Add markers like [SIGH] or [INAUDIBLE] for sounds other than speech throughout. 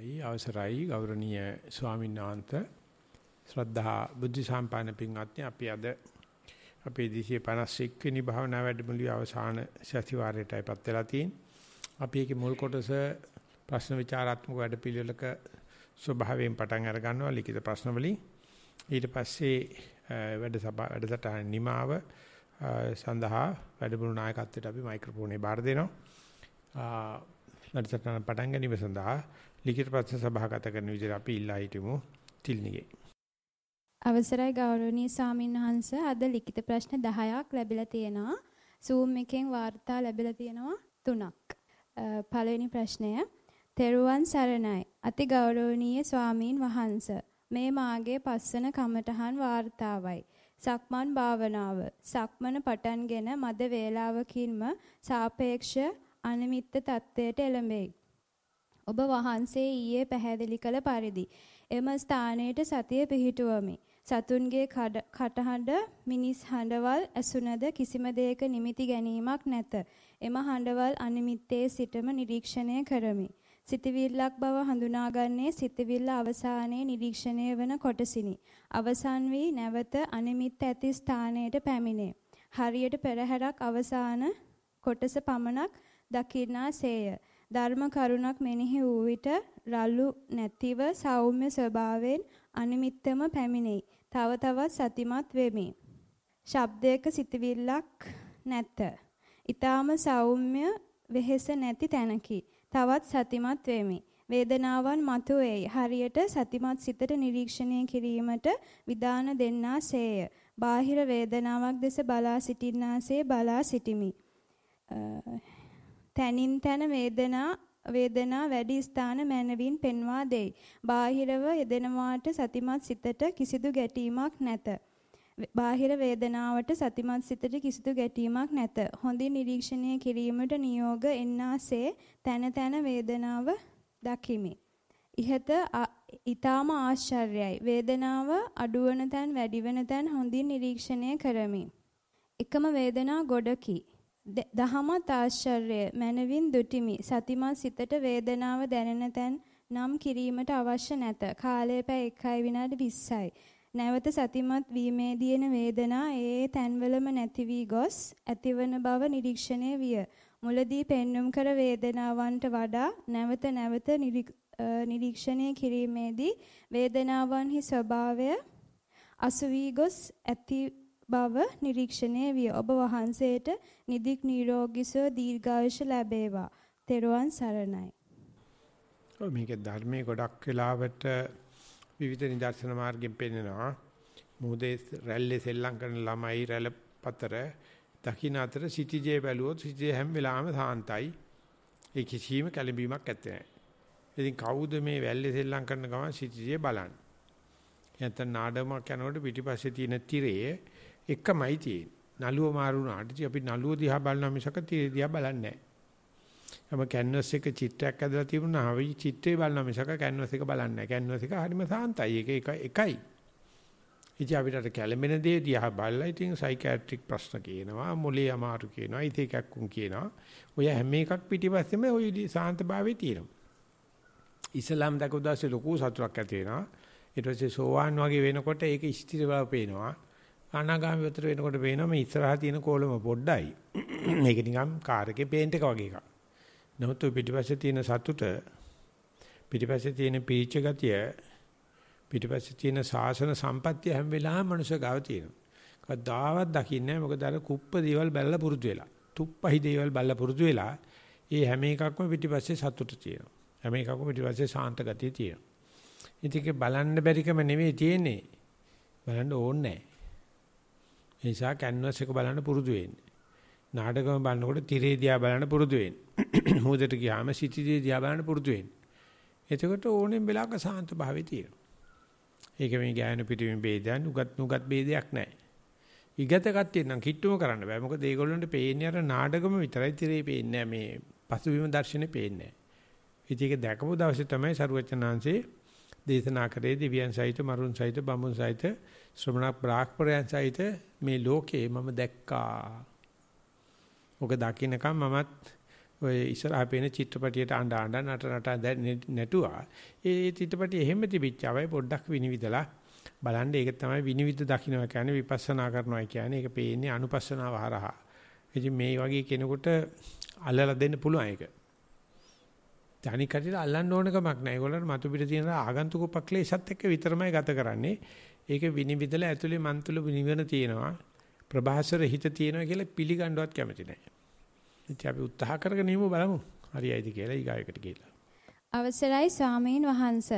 අවසරයි අවසරයි ගෞරවනීය ස්වාමීන් වහන්සේ ශ්‍රද්ධා බුද්ධ සම්පන්න පින්වත්නි අපි අද අපේ 251 වෙනි භාවනා වැඩමුළුවේ අවසාන සතිವಾರයටයිපත් වෙලා තියෙන්නේ. අපි ඒකේ මුල් කොටස ප්‍රශ්න විචාරාත්මක වැඩපිළිවෙලක ස්වභාවයෙන් පටන් අර ගන්නවා ලිඛිත ප්‍රශ්න වලින්. ඊට පස්සේ වැඩ සභා වැඩසටහන නිමාව සඳහා වැඩමුළු නායකත්වයට අපි මයික්‍රොෆෝනේ බාර දෙනවා. වැඩසටහන පටන් ගැනීම සඳහා ලිඛිත ප්‍රශ්න සභාගත කරන විදිහට අපි ඉල්ලා හිටමු තිල්නිගේ. අවසරයි ගෞරවනීය ස්වාමින්වහන්ස අද ලිඛිත ප්‍රශ්න 10ක් ලැබිලා තියෙනවා. Zoom එකෙන් වාර්තා ලැබිලා තියෙනවා 3ක්. පළවෙනි ප්‍රශ්නය තෙරුවන් සරණයි. අති ගෞරවනීය ස්වාමීන් වහන්ස. මේ මාගේ පස්සන කමඨහන් වාර්තාවයි. සක්මන් භාවනාව. සක්මන පටන්ගෙන මද වේලාවකින්ම සාපේක්ෂ අනිමිත්ත தත්වයට එළඹෙයි. ඔබ වහන්සේ ඊයේ පැහැදිලි කළ පරිදි එම ස්ථානයේට සතිය පිහිටුවමි. සතුන්ගේ කටහඬ මිනිස් හඬවල් ඇසුනද කිසිම දෙයක නිමිති ගැනීමක් නැත. එම හඬවල් අනිමිත්තේ සිටම නිරීක්ෂණය කරමි. සිතවිල්ලක් බව හඳුනාගන්නේ සිතවිල්ල අවසානයේ නිරීක්ෂණය වන කොටසිනි. අවසන් වී නැවත අනිමිත් ඇති ස්ථානයට පැමිණේ. හරියට පෙරහැරක් අවසාන කොටස පමණක් දකින්නාසේය. ධර්ම කරුණක් මෙනෙහි වූ විට රළු නැතිව සෞම්‍ය ස්වභාවයෙන් අනිමිත්තම පැමිණෙයි. තව තවත් සතිමත් වෙමි. ශබ්දයක සිතවිල්ලක් නැත. ඊටාම සෞම්‍ය වෙහෙස නැති තැනකි. තවත් සතිමත් වෙමි. වේදනාවන් මතුවේයි. හරියට සතිමත් සිතට නිරීක්ෂණය කිරීමට විධාන දෙන්නාසේය. බාහිර වේදනාවක් දෙස බලා සිටින්නාසේ බලා සිටිමි. තනින් තන වේදනා වේදනා වැඩි ස්ථාන මනවින් පෙන්වා දෙයි. බාහිරව යෙදෙනවාට සතිමත් සිතට කිසිදු ගැටීමක් නැත. බාහිර වේදනාවට සතිමත් සිතට කිසිදු ගැටීමක් නැත. හොඳින් නිරීක්ෂණය කිරීමට නියෝග එන්නාසේ තන තන වේදනාව දකිමි. ইহත ඊටාම ආශ්චර්යයි. වේදනාව අඩුවන තැන් වැඩිවන තැන් හොඳින් නිරීක්ෂණය කරමි. එකම වේදනා ගොඩකි. දහමත් ආශ්චර්ය මනවින් දුටිමි. සතිමත් සිතට වේදනාව දැනෙන තැන් නම් කිරීමට අවශ්‍ය නැත. කාලය පැය 1යි විනාඩි 20යි. නැවත සතිමත් වීමේ දින වේදනා ඒ තැන්වලම නැති වී ගොස් ඇතිවන බව නිරීක්ෂණය විය. මුලදී පෙන්눔 කර වේදනාවන්ට වඩා නැවත නැවත නිරීක්ෂණය කිරීමේදී වේදනාවන්හි ස්වභාවය අසු වී ගොස් ඇති බව නිරීක්ෂණය විය. ඔබ වහන්සේට නිදික් නිරෝගීසෝ දීර්ඝායුෂ ලැබේවා. තෙරුවන් සරණයි. ඔව් මේක ධර්මයේ ගොඩක් වෙලාවට විවිධ නිදර්ශන මාර්ගෙන් පෙන්නනවා. මොහොතේ රැල්ලේ සෙල්ලම් කරන ළමයි රැළ පතර දකින්න අතර සිටිජේ බැලුවොත් සිටිජේ හැම වෙලාවෙම සාන්තයි. ඒ කිසිම කැළඹීමක් ඇත්තේ නැහැ. ඉතින් කවුද මේ වැල්ලේ සෙල්ලම් කරන ගමන් සිටිජේ බලන්නේ? නැත්නම් නාඩගමක් යනකොට පිටිපස්සේ තියෙන තිරයේ එකමයි තියෙන්නේ. නළුව මාරු වුණාට අපි නළුව දිහා බලනවා මිසක තීර දිහා බලන්නේ නැහැ. අපි කැන්වස් එක චිත්‍රයක් ඇදලා තිබුණා. අපි චිත්‍රේ බලනවා මිසක කැන්වස් එක බලන්නේ නැහැ. කැන්වස් එක හරිම සාන්තයි. ඒක එකයි. ඉතින් අපිට අර කැළඹෙන දේ දිහා බලලා ඉතින් සයිකියාට්‍රික් ප්‍රශ්න කියනවා, මොලේ අමාරු කියනවා, ඉතින් එකක් උන් කියනවා. ඔය හැම එකක් පිටිපස්සෙම ওই සාන්තභාවය තියෙනවා. ඉස්ලාම් දකෝදාසේ ලොකු සතුටක් ඇති වෙනවා. ඊට පස්සේ සෝවාන් වගේ වෙනකොට ඒක ස්ථිර බව පේනවා. ආනාගාමී වතර වෙනකොට පේනවා මේ ඉස්සරහා තියෙන කෝලම පොඩ්ඩයි. [CLEARS THROAT] මේක නිකන් කාර් එකේ පේන්ට් එක වගේ එකක්. නමුත් පිටිපස්සේ තියෙන සතුට පිටිපස්සේ තියෙන පිරිච්ච ගතිය පිටිපස්සේ තියෙන සාසන සම්පත්තිය හැම වෙලාවෙම මනුෂ්‍ය ගාව තියෙනවා. කවදාවත් දකින්නේ මොකද අර කුප්ප දේවල් බැලලා පුරුදු වෙලා. තුප්පහි දේවල් බැලලා පුරුදු වෙලා ඒ හැම එකක්ම පිටිපස්සේ සතුට තියෙනවා. හැම එකක්ම පිටිපස්සේ සාන්ත ගතිය තියෙනවා. ඉතින් ඒක බලන්න බැරිකම නෙවෙයි තියෙන්නේ. බලන්න ඕනේ නැහැ. ඒ නිසා කැන්වස් එක බලන්න පුරුදු වෙන්න. නාටකම බලනකොට තිරේ දිහා බලන්න පුරුදු වෙන්න. [COUGHS] හොඳට ගියාම සිටිදී දිහා බලන්න පුරුදු වෙන්න. එතකොට ඕනෙම වෙලාවක සාන්ත භාවය තියෙනවා. ඒක මේ ගායන පිටින් ભેදයන් උගත් නුගත් ભેදයක් නැහැ. ඉගත කට්ටිය නම් කිට්ටුම කරන්න බෑ. මොකද ඒගොල්ලන්ට පේන්නේ අර නාඩගම විතරයි තිරේ පේන්නේ මේ පසුබිම දර්ශනේ පේන්නේ නැහැ. ඉතින් ඒක දැකපු දවසේ තමයි සරුවචනාංශේ දේශනා කරේ දිව්‍යයන් සහිත මරුන් සහිත බඹුන් සහිත ශ්‍රමණ බ්‍රාහ්මණයන් සහිත මේ ලෝකේ මම දැක්කා. ඔක දකින්නකම් මමත් ඔය ඉස්සරහා පේන චිත්‍රපටියට අඬ අඬ නට නට නැටුවා. ඒ චිත්‍රපටිය එහෙම තිබිච්චවයි පොඩ්ඩක් විනිවිදලා බලන්න ඒක තමයි විනිවිද දකින්නවා කියන්නේ විපස්සනා කරනවා කියන්නේ ඒක පේන්නේ අනුපස්සනාව හරහා. ඉතින් මේ වගේ කෙනෙකුට අල්ලලා දෙන්න පුළුවන් ඒක. ධනික කටියට අල්ලන්න ඕන කමක් නැහැ. ඒගොල්ලන්ට මතු පිට තියෙන ආගන්තුක උපක්ලේශත් එක්ක විතරමයි ගත කරන්නේ. ඒක විනිවිදලා ඇතුලේ මන් තුල නිවන තියෙනවා. ප්‍රභාසර හිත තියෙනවා කියලා පිළිගන්නවත් කැමති නැහැ. ඉතින් අපි උත්සාහ කරගෙන ඉමු බලමු. හරියයිද කියලා ඊගායකට කියලා. අවසරයි ස්වාමීන් වහන්ස.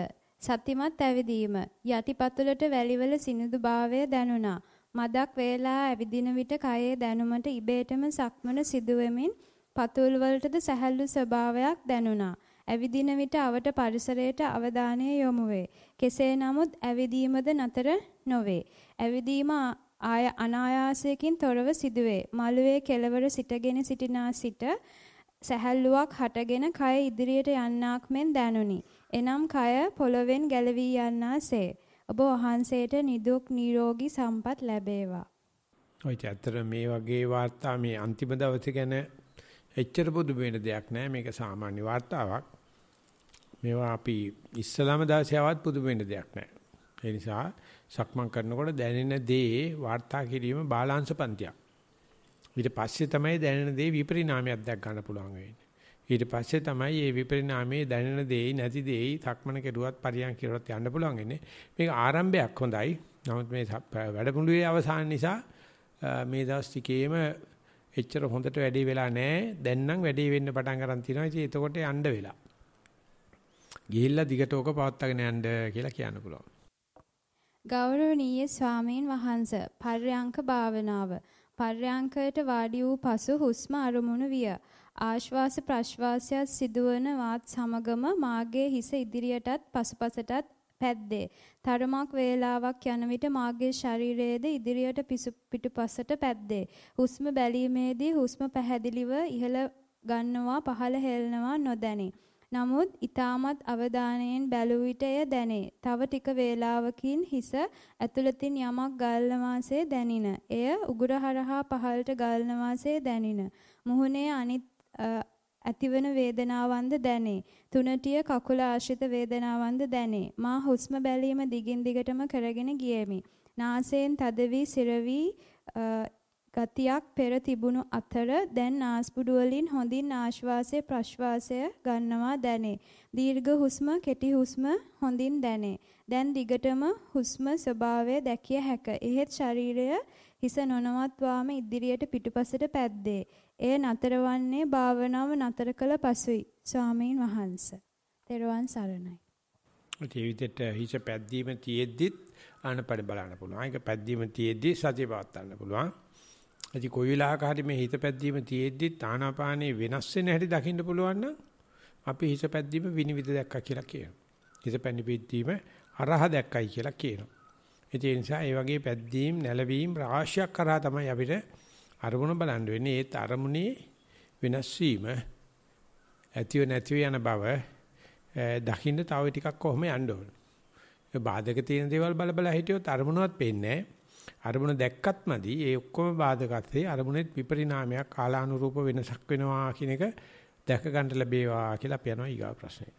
සත්‍යමත් ඇවිදීම යටිපතුලට වැලිවල සිනිඳු භාවය දැනුණා. මදක් වේලා ඇවිදින විට කයේ දැනුමට ඉබේටම සක්මන සිදුවෙමින් පතුල් වලටද සැහැල්ලු ස්වභාවයක් දැනුණා. ඇවිදින විට අවට පරිසරයට අවධානය යොමු වේ. කෙසේ නමුත් ඇවිදීමද නතර නොවේ. ඇවිදීම ආය අනායාසයෙන් තොරව සිදුවේ. මළුවේ කෙළවර සිටගෙන සිටිනා සිට සැහැල්ලුවක් හටගෙන කය ඉදිරියට යන්නක් මෙන් දැනුනි. එනම් කය පොළවෙන් ගැලවී යන්නාසේ. ඔබ වහන්සේට නිදුක් නිරෝගී සම්පත් ලැබේවා. ඔය ඇත්තට මේ වගේ වාර්තා මේ අන්තිම දවසේ ගැන එච්චර පොදු වෙන දෙයක් නෑ මේක සාමාන්‍ය වාර්තාවක් මේවා අපි ඉස්සලාම දාසයවත් පුදු වෙන්න දෙයක් නැහැ. ඒ නිසා සක්මන් කරනකොට දැනෙන දේ වාර්තා කිරීම බාලාංශ පන්තියක්. ඊට පස්සේ තමයි දැනෙන දේ විපරිණාමයක් දැක් ගන්න පුළුවන් වෙන්නේ. ඊට පස්සේ තමයි මේ විපරිණාමයේ දැනෙන දේයි නැති දේයි සක්මන කෙරුවත් පරියන් කෙරුවත් යන්න පුළුවන් වෙන්නේ. මේක ආරම්භයක් හොඳයි. නමුත් මේ වැඩමුළුවේ අවසාන නිසා මේ දවස් ටිකේම එච්චර හොඳට වැඩේ වෙලා නැහැ. දැන් නම් වැඩේ වෙන්න පටන් ගන්න තියෙනවා. ඉතින් එතකොට යන්න වෙලා. ගිහිල්ලා දිගට ඕක පවත්වාගෙන යන්න කියලා කියන්න පුළුවන්. ගෞරවනීය ස්වාමීන් වහන්ස පර්යංක භාවනාව පර්යංකයට වාඩි වූ පසු හුස්ම අරමුණු විය. ආශ්වාස ප්‍රශ්වාසයත් සිදුවන වාත් සමගම මාගේ හිස ඉදිරියටත් පසුපසටත් පැද්දේ. තරමක් වේලාවක් යන විට මාගේ ශරීරයේද ඉදිරියට පිටුපසට පැද්දේ. හුස්ම බැලීමේදී හුස්ම පැහැදිලිව ඉහළ ගන්නවා පහළ හෙළනවා නොදැනේ. නමුත් ඊටමත් අවධානයෙන් බැලූ විට එය දැනේ. තව ටික වේලාවකින් හිස ඇතුළතින් යමක් ගල්න වාසේ දැනින. එය උගුර හරහා පහළට ගල්න වාසේ දැනින. මුහුණේ අනිත් ඇතිවන වේදනාවන්ද දැනේ. තුනටිය කකුල ආශ්‍රිත වේදනාවන්ද දැනේ. මා හුස්ම බැලීම දිගින් දිගටම කරගෙන ගියෙමි. නාසයෙන් තද වී සිර වී ගතියක් පෙර තිබුණු අතර දැන් නාස්පුඩු වලින් හොඳින් ආශ්වාසය ප්‍රශ්වාසය ගන්නවා දැනේ. දීර්ඝ හුස්ම කෙටි හුස්ම හොඳින් දැනේ. දැන් දිගටම හුස්ම ස්වභාවය දැකිය හැක. එහෙත් ශරීරය හිස නොනවත්වාම ඉදිරියට පිටුපසට පැද්දේ. එය නතරවන්නේ භාවනාව නතර කළ පසුයි. ස්වාමීන් වහන්ස. තෙරුවන් සරණයි. ඒ විදිහට හිස පැද්දීම තියෙද්දිත් ආනපන බලන්න පුළුවන්. ඒක පැද්දීම තියෙද්දි සතිය පවත්වා ගන්න පුළුවන්. ඉතින් කොයි වෙලාවක හරි මේ හිත පැද්දීම තියෙද්දි තානාපානේ වෙනස් වෙන හැටි දකින්න පුළුවන් නම් අපි හිත පැද්දීම විනිවිද දැක්කා කියලා කියනවා. හිත පැනිපෙද්දීම අරහ දැක්කයි කියලා කියනවා. ඒ නිසා ඒ වගේ පැද්දීම් නැලවීම් රාශියක් කරා තමයි අපිට අරමුණ බලන්න වෙන්නේ. ඒත් අරමුණේ වෙනස් වීම ඇතිව නැතිව යන බව දකින්න තව ටිකක් කොහොම යන්න ඕන. බාධක තියෙන දේවල් බල බල හිටියොත් අරමුණවත් පේන්නේ නැහැ. අරමුණ දැක්කත්මදී ඒ ඔක්කොම බාධකත්වේ අරමුණෙත් විපරිණාමයක් කාලානුරූප වෙනසක් වෙනවා කියන එක දැක ගන්න ලැබේවා කියලා අපි යනවා ඊගා ප්‍රශ්නේ.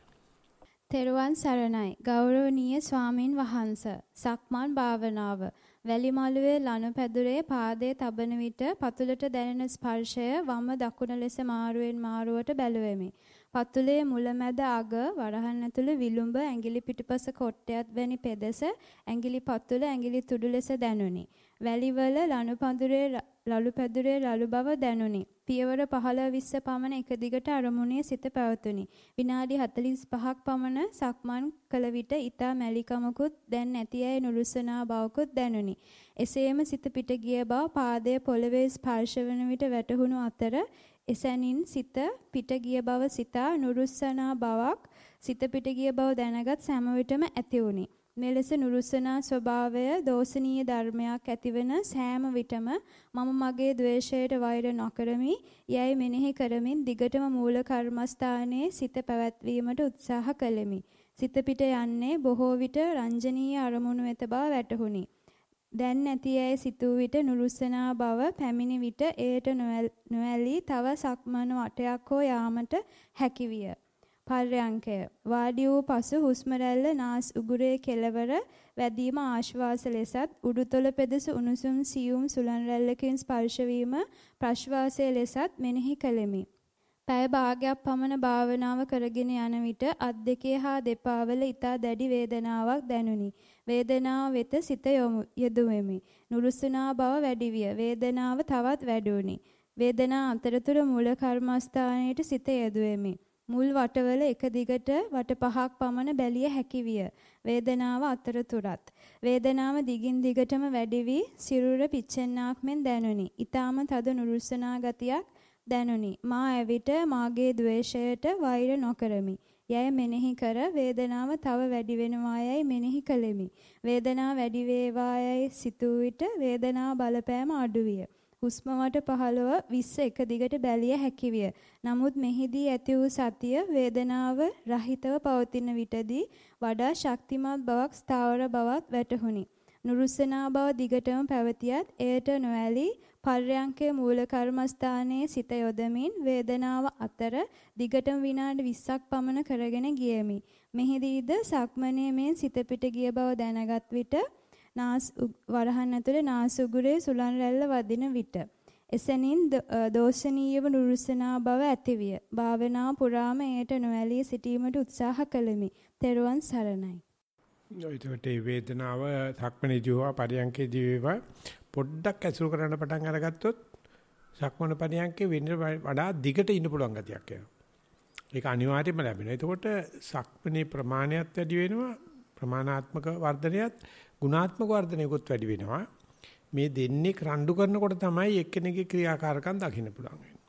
තෙරුවන් සරණයි ගෞරවනීය ස්වාමින් වහන්සේ සක්මන් භාවනාව වැලිමලුවේ ලනුපැදුරේ පාදයේ තබන විට පතුලට දැනෙන ස්පර්ශය වම දකුණ ලෙස මාරුවෙන් මාරුවට බැලුවෙමි. පතුලේ මුලැමැද අග වරහන් ඇතුළු විලුඹ ඇඟිලි පිටිපස කොට්ටයත් වැනි පෙදෙස ඇඟිලි පතුල ඇඟිලි තුඩු ලෙස දැනුනි. වැලිවල ලනු පඳුරේ ලලු පැදුරේ ලලු බව දැනුනි. පියවර 15 20 පමණ එක දිගට අරමුණේ සිත පැවතුනි. විනාඩි 45ක් පමණ සක්මන් කළ විට ඊතා මැලිකමකුත් දැන් නැතියයි නුරුස්සනා බවකුත් දැනුනි. එසේම සිත පිට ගිය බව පාදයේ පොළවේ ස්පර්ශ වන විට වැටහුණු අතර එසැනින් සිත පිට ගිය බව සිතා නුරුස්සනා බවක් සිත පිට ගිය බව දැනගත් සෑම විටම ඇති වුණි. මෙලෙස නුරුස්සනා ස්වභාවය දෝෂණීය ධර්මයක් ඇතිවන සෑම විටම මම මගේ द्वේෂයට වෛර නොකරමි යයි මෙනෙහි කරමින් දිගටම මූල කර්මස්ථානයේ සිත පැවැත්වීමට උත්සාහ කළෙමි. සිත පිට යන්නේ බොහෝ විට රංජනීය අරමුණු වෙත බව වැටහුණි. දැන් නැති යැයි සිතූ විට නුරුස්සනා බව පැමිණි විට එයට නොඇලී තව සක්මන වටයක් හෝ යාමට හැකිවිය. පර්යංකය වාඩි වූ පසු හුස්ම රැල්ල නාස් උගුරේ කෙළවර වැදීම ආශ්වාස ලෙසත් උඩුතොල පෙදෙස උණුසුම් සියුම් සුලන් රැල්ලකින් ස්පර්ශ වීම ප්‍රශ්වාසය ලෙසත් මෙනෙහි කළෙමි. පැය භාගයක් පමණ භාවනාව කරගෙන යන විට අත් දෙකේ හා දෙපා වල ඊතා දැඩි වේදනාවක් දැනුනි. වේදනාව වෙත සිත යොදුවෙමි. නුරුස්නා බව වැඩි විය. වේදනාව තවත් වැඩි වේදනා අතරතුර මූල කර්මස්ථානයේට සිත යොදුවෙමි. මුල් වටවල එක දිගට වට පහක් පමණ බැලිය හැකි විය. වේදනාව අතරතුරත් වේදනාව දිගින් දිගටම වැඩි වී සිරුර පිච්චෙන්නාක් මෙන් දැනුනි. ඊටාම තද නුරුස්සනා ගතියක් දැනුනි. මා ඇවිට මාගේ द्वේෂයට වෛර නොකරමි. යැයි මෙනෙහි කර වේදනාව තව වැඩි වෙනවා යැයි මෙනෙහි කළෙමි. වේදනාව වැඩි වේවා යැයි සිතූ විට වේදනාව බලපෑම අඩු විය. හුස්ම වට 15 20 එක දිගට බැලිය හැකි විය. නමුත් මෙහිදී ඇති වූ සතිය වේදනාව රහිතව පවතින විටදී වඩා ශක්තිමත් බවක් ස්ථාවර බවක් වැටහුණි. නුරුස්සනා බව දිගටම පැවතියත් එයට නොඇලී පර්යංකය මූල කර්මස්ථානයේ සිත යොදමින් වේදනාව අතර දිගටම විනාඩි 20ක් පමණ කරගෙන ගියමි. මෙහිදීද සක්මණේ මෙන් සිත පිට ගිය බව දැනගත් විට නාස් වරහන් ඇතුලේ නාස් උගුරේ සුලන් රැල්ල වදින විට එසැනින් දෝෂණීයව නුරුස්සනා බව ඇතිවිය. භාවනා පුරාම එයට නොඇලී සිටීමට උත්සාහ කළෙමි. තෙරුවන් සරණයි. ඒකට ඒ වේදනාව සක්මණේදී හෝ පරියන්කේදී වේවා පොඩ්ඩක් ඇසුරු කරන්න පටන් අරගත්තොත් සක්මණ පරියන්කේ වෙන්න වඩා දිගට ඉන්න පුළුවන් ගතියක් එනවා. ඒක අනිවාර්යයෙන්ම ලැබෙනවා. එතකොට සක්මණේ ප්‍රමාණයත් වැඩි වෙනවා ප්‍රමාණාත්මක වර්ධනයත් ගුණාත්මක වර්ධනයකුත් වැඩි වෙනවා. මේ දෙන්නේ රණ්ඩු කරනකොට තමයි එක්කෙනෙකුගේ ක්‍රියාකාරකම් දකින්න පුළුවන්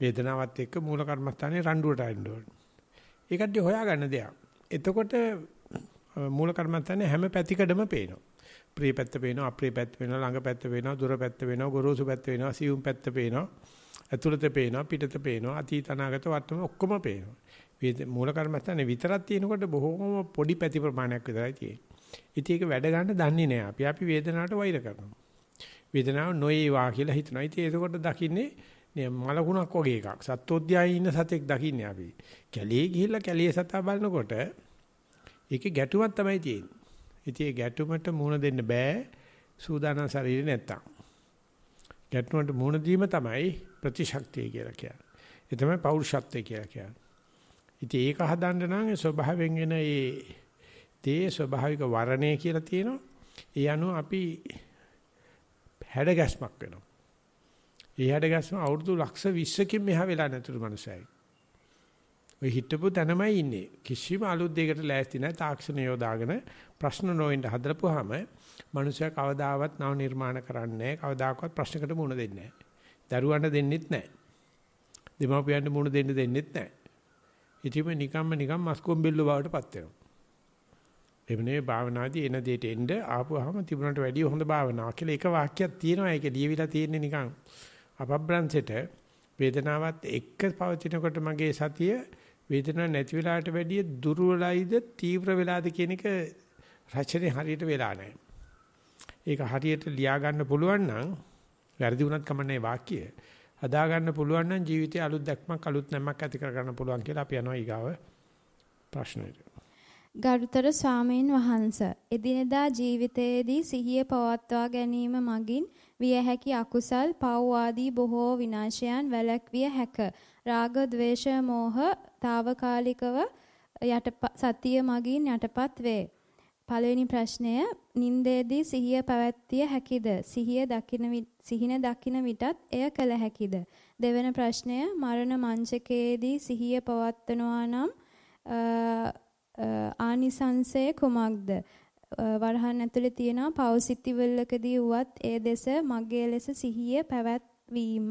වේදනාවත් එක්ක මූල කර්මස්ථානේ රණ්ඩුවට ආන්න ඕනේ. ඒකට හොයාගන්න දෙයක්. එතකොට මූල කර්මත්තන්නේ හැම පැතිකඩම පේනවා. ප්‍රිය පැත්ත පේනවා, අප්‍රිය පැත්ත පේනවා, ළඟ පැත්ත පේනවා, දුර පැත්ත පේනවා, ගොරෝසු පැත්ත පේනවා, සියුම් පැත්ත පේනවා. ඇතුළත පේනවා, පිටත පේනවා, අතීත අනාගත වර්තම ඔක්කොම පේනවා. මූල කර්මස්ථානේ විතරක් තියෙනකොට බොහෝම පොඩි පැති ප්‍රමාණයක් විතරයි තියෙන්නේ. ඉතින් ඒක වැඩ ගන්න දන්නේ නැහැ. අපි අපි වේදනාවට වෛර කරනවා. වේදනාව නොඒවා කියලා හිතනවා. ඉතින් ඒකකොට දකින්නේ මලකුණක් වගේ එකක්. සත්වෝද්‍යයයේ ඉන්න සතෙක් දකින්නේ අපි. කැලේ ගිහිල්ලා කැලේ සතා බලනකොට ඒකේ ගැටුමක් තමයි තියෙන්නේ. ඉතින් ඒ ගැටුමට මුහුණ දෙන්න බෑ සූදානම් ශරීරය නැත්තම්. ගැටුමට මුහුණ දීම තමයි ප්‍රතිශක්තිය කියලා කියන්නේ. ඒ තමයි පෞරුෂත්වය කියලා කියන්නේ. ඉතින් ඒක හදන්න නම් ස්වභාවයෙන් එන ඒ තේ ස්වභාවික වරණය කියලා තියෙනවා. ඒ අනුව අපි හැඩගැස්මක් වෙනවා. ඒ හැඩගැස්ම අවුරුදු ලක්ෂ 20කින් මෙහා වෙලා නැතුළු මනුස්සයෙක්. ඔය හිටපු තැනමයි ඉන්නේ. කිසිම අලුත් දෙයකට ලෑස්ති නැහැ තාක්ෂණ යොදාගෙන ප්‍රශ්න නොවෙන්න හදලපුවාම මනුස්සයා කවදාවත් නව නිර්මාණ කරන්නේ කවදාකවත් ප්‍රශ්නකට මුහුණ දෙන්නේ නැහැ. දරුවන්ට දෙන්නෙත් නැහැ. දෙමාපියන්ට මුහුණ දෙන්න දෙන්නෙත් නැහැ. ඉතින් නිකම්ම නිකම් මස්කොම්බෙල්ල බවටපත් වෙනවා. එහෙම නෙවෙයි භාවනාදී එන දෙයට එන්න ආපුවාම තිබුණට වැඩිය හොඳ භාවනාවක් කියලා එක වාක්‍යයක් තියෙනවා ඒක ලියවිලා තියෙන්නේ නිකන් අපබ්‍රංශෙට වේදනාවත් එක්ක පවතිනකොට මගේ සතිය වේදනාවක් නැති වෙලාට වැඩිය දුර්වලයිද තීව්‍ර වෙලාද කියන එක රචනයේ හරියට වෙලා නැහැ. ඒක හරියට ලියා ගන්න පුළුවන් නම් වැරදි වුණත් කමන්නේ වාක්‍යය. හදා ගන්න පුළුවන් නම් ජීවිතයේ අලුත් දැක්මක් අලුත් නැමක් ඇති කර ගන්න පුළුවන් කියලා අපි යනවා ඊගාව ප්‍රශ්නෙට. ගරුතර ස්වාමීන් වහන්ස එදිනෙදා ජීවිතයේදී සිහිය පවත්වා ගැනීම මගින් විය හැකි අකුසල් පව් බොහෝ විනාශයන් වැළැක්විය හැකිය. රාග ద్వේෂ මෝහ తాවකාලිකව යට සතිය මගින් යටපත් වේ. පළවෙනි ප්‍රශ්නය නින්දේදී සිහිය පැවැත්තිය හැකිද? සිහිය දකින සිහින දකින විටත් එය කළ හැකිද? දෙවන ප්‍රශ්නය මරණ මංචකයේදී සිහිය පවත්වනවා නම් ආනිසංසය කුමක්ද? වරහන් ඇතුලේ තියෙනවා පෞසිටිවල් එකදී වුවත් ඒ දෙස මගේ ලෙස සිහිය පැවැත් වීම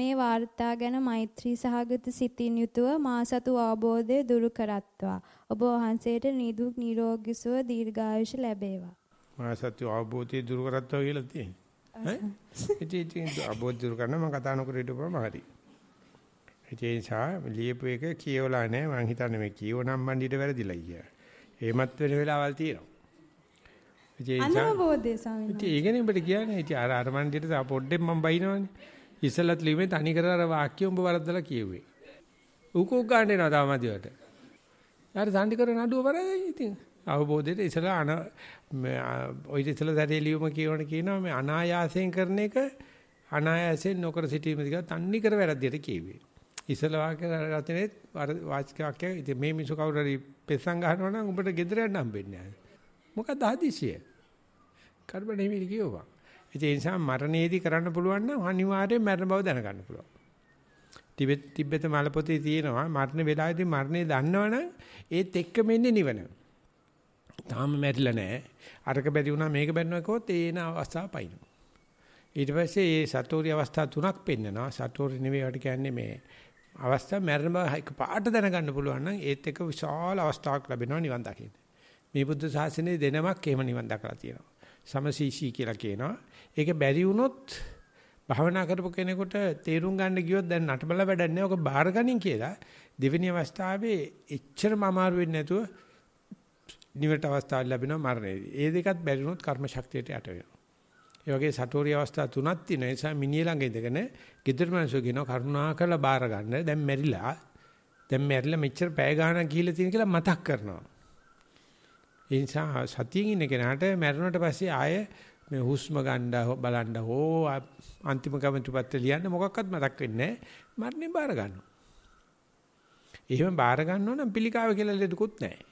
මේ වාර්තා ගැන මෛත්‍රී සහගත සිතින් යුතුව මා සතු අවබෝධය දුරු කරත්වා ඔබ වහන්සේට නිදුක් නිරෝගී සුව දීර්ඝායුෂ ලැබේවා මා සතු අවබෝධය දුරු කරත්වා කියලා තියෙනවා ඈ ඉතින් අවබෝධ දුරු කරන මම කතා නොකර හිටපුවම හරි ඒ නිසා ලියපු එක කියවලා නැහැ මම හිතන්නේ මේ කියවනම් මන් ඊට වැරදිලා කියලා එහෙමත් වෙන වෙලාවල් තියෙනවා අනුභෝධය ස්වාමීන් වහන්සේ. ඒකනේ ඔබට කියන්නේ. ඉතින් අර අර මණ්ඩියට සා පොඩ්ඩෙන් මම බයිනවනේ. ඉස්සලත් ලිව්වේ තනි කර අර වාක්‍ය උඹ වරද්දලා කියෙව්වේ. උකු ගන්න එනවා තාමදිවට. යාර සාන්ති කරන නඩුව වරදයි ඉතින්. අවබෝධයට ඉස්සලා අන ඔය ඉස්සලා දැරේ ලියුම කියවන කියනවා මේ අනායාසයෙන් කරන එක අනායාසයෙන් නොකර සිටීම දිග තනි කර වැරද්දියට කියෙව්වේ. ඉස්සලා වාක්‍ය රත්නේ වාචික වාක්‍ය ඉතින් මේ මිනිස්සු කවුරු හරි පෙස්සන් ගහනවා නම් උඹට gedera යන්න හම්බෙන්නේ නැහැ. මොකක්ද හදිසිය? කර්ම නෙමෙයි කියවපන්. ඒ නිසා මරණයේදී කරන්න පුළුවන් නම් අනිවාර්යයෙන් මරණ බව දැනගන්න පුළුවන්. ටිබෙත් ටිබෙත මල පොතේ තියෙනවා මරණ වේලාවේදී මරණය දන්නවනම් ඒත් එක්කම ඉන්නේ නිවන. තාම මැරිලා නැහැ. අරක බැරි වුණා මේක බැරිනවා කිව්වොත් ඒ එන අවස්ථාව පයින්. ඊට පස්සේ මේ සතෝරි අවස්ථා තුනක් පෙන්නනවා. සතෝරි නෙවෙයි වට කියන්නේ මේ අවස්ථා මරණ බව එක පාට දැනගන්න පුළුවන් නම් ඒත් එක විශාල අවස්ථාවක් ලැබෙනවා නිවන් දකින්න. මේ බුද්ධ ශාසනයේ දෙනමක් එහෙම නිවන් දකලා තියෙනවා. සමසීසී කියලා කියනවා. ඒක බැරි වුණොත් භවනා කරපු කෙනෙකුට තේරුම් ගන්න ගියොත් දැන් නටබල වැඩක් නෑ. ඔක බාර ගනින් කියලා දෙවෙනි අවස්ථාවේ එච්චරම අමාරු වෙන්නේ නැතුව නිවට අවස්ථාව ලැබෙනවා මරණයේදී. ඒ දෙකත් බැරි වුණොත් කර්ම ශක්තියට යට වෙනවා. ඒ වගේ සතෝරිය අවස්ථා තුනක් තියෙන නිසා මිනිහ ළඟ ඉඳගෙන gedara මනසෝ කියනවා කරුණාකරලා බාර ගන්න. දැන් මැරිලා. දැන් මැරිලා මෙච්චර පැය ගාණක් ගිහිල්ලා තියෙන කියලා මතක් කරනවා. ඒ නිසා සතියෙන් ඉන්න කෙනාට මැරුණට පස්සේ ආය මේ හුස්ම ගන්න බලන්න ඕ අන්තිම කමෙන්ට් පත්‍රය ලියන්න මොකක්වත් මතක් වෙන්නේ නැහැ. මරණය බාර ගන්නවා. එහෙම බාර ගන්නව නම් පිළිකාව කියලා ලෙඩකුත් නැහැ.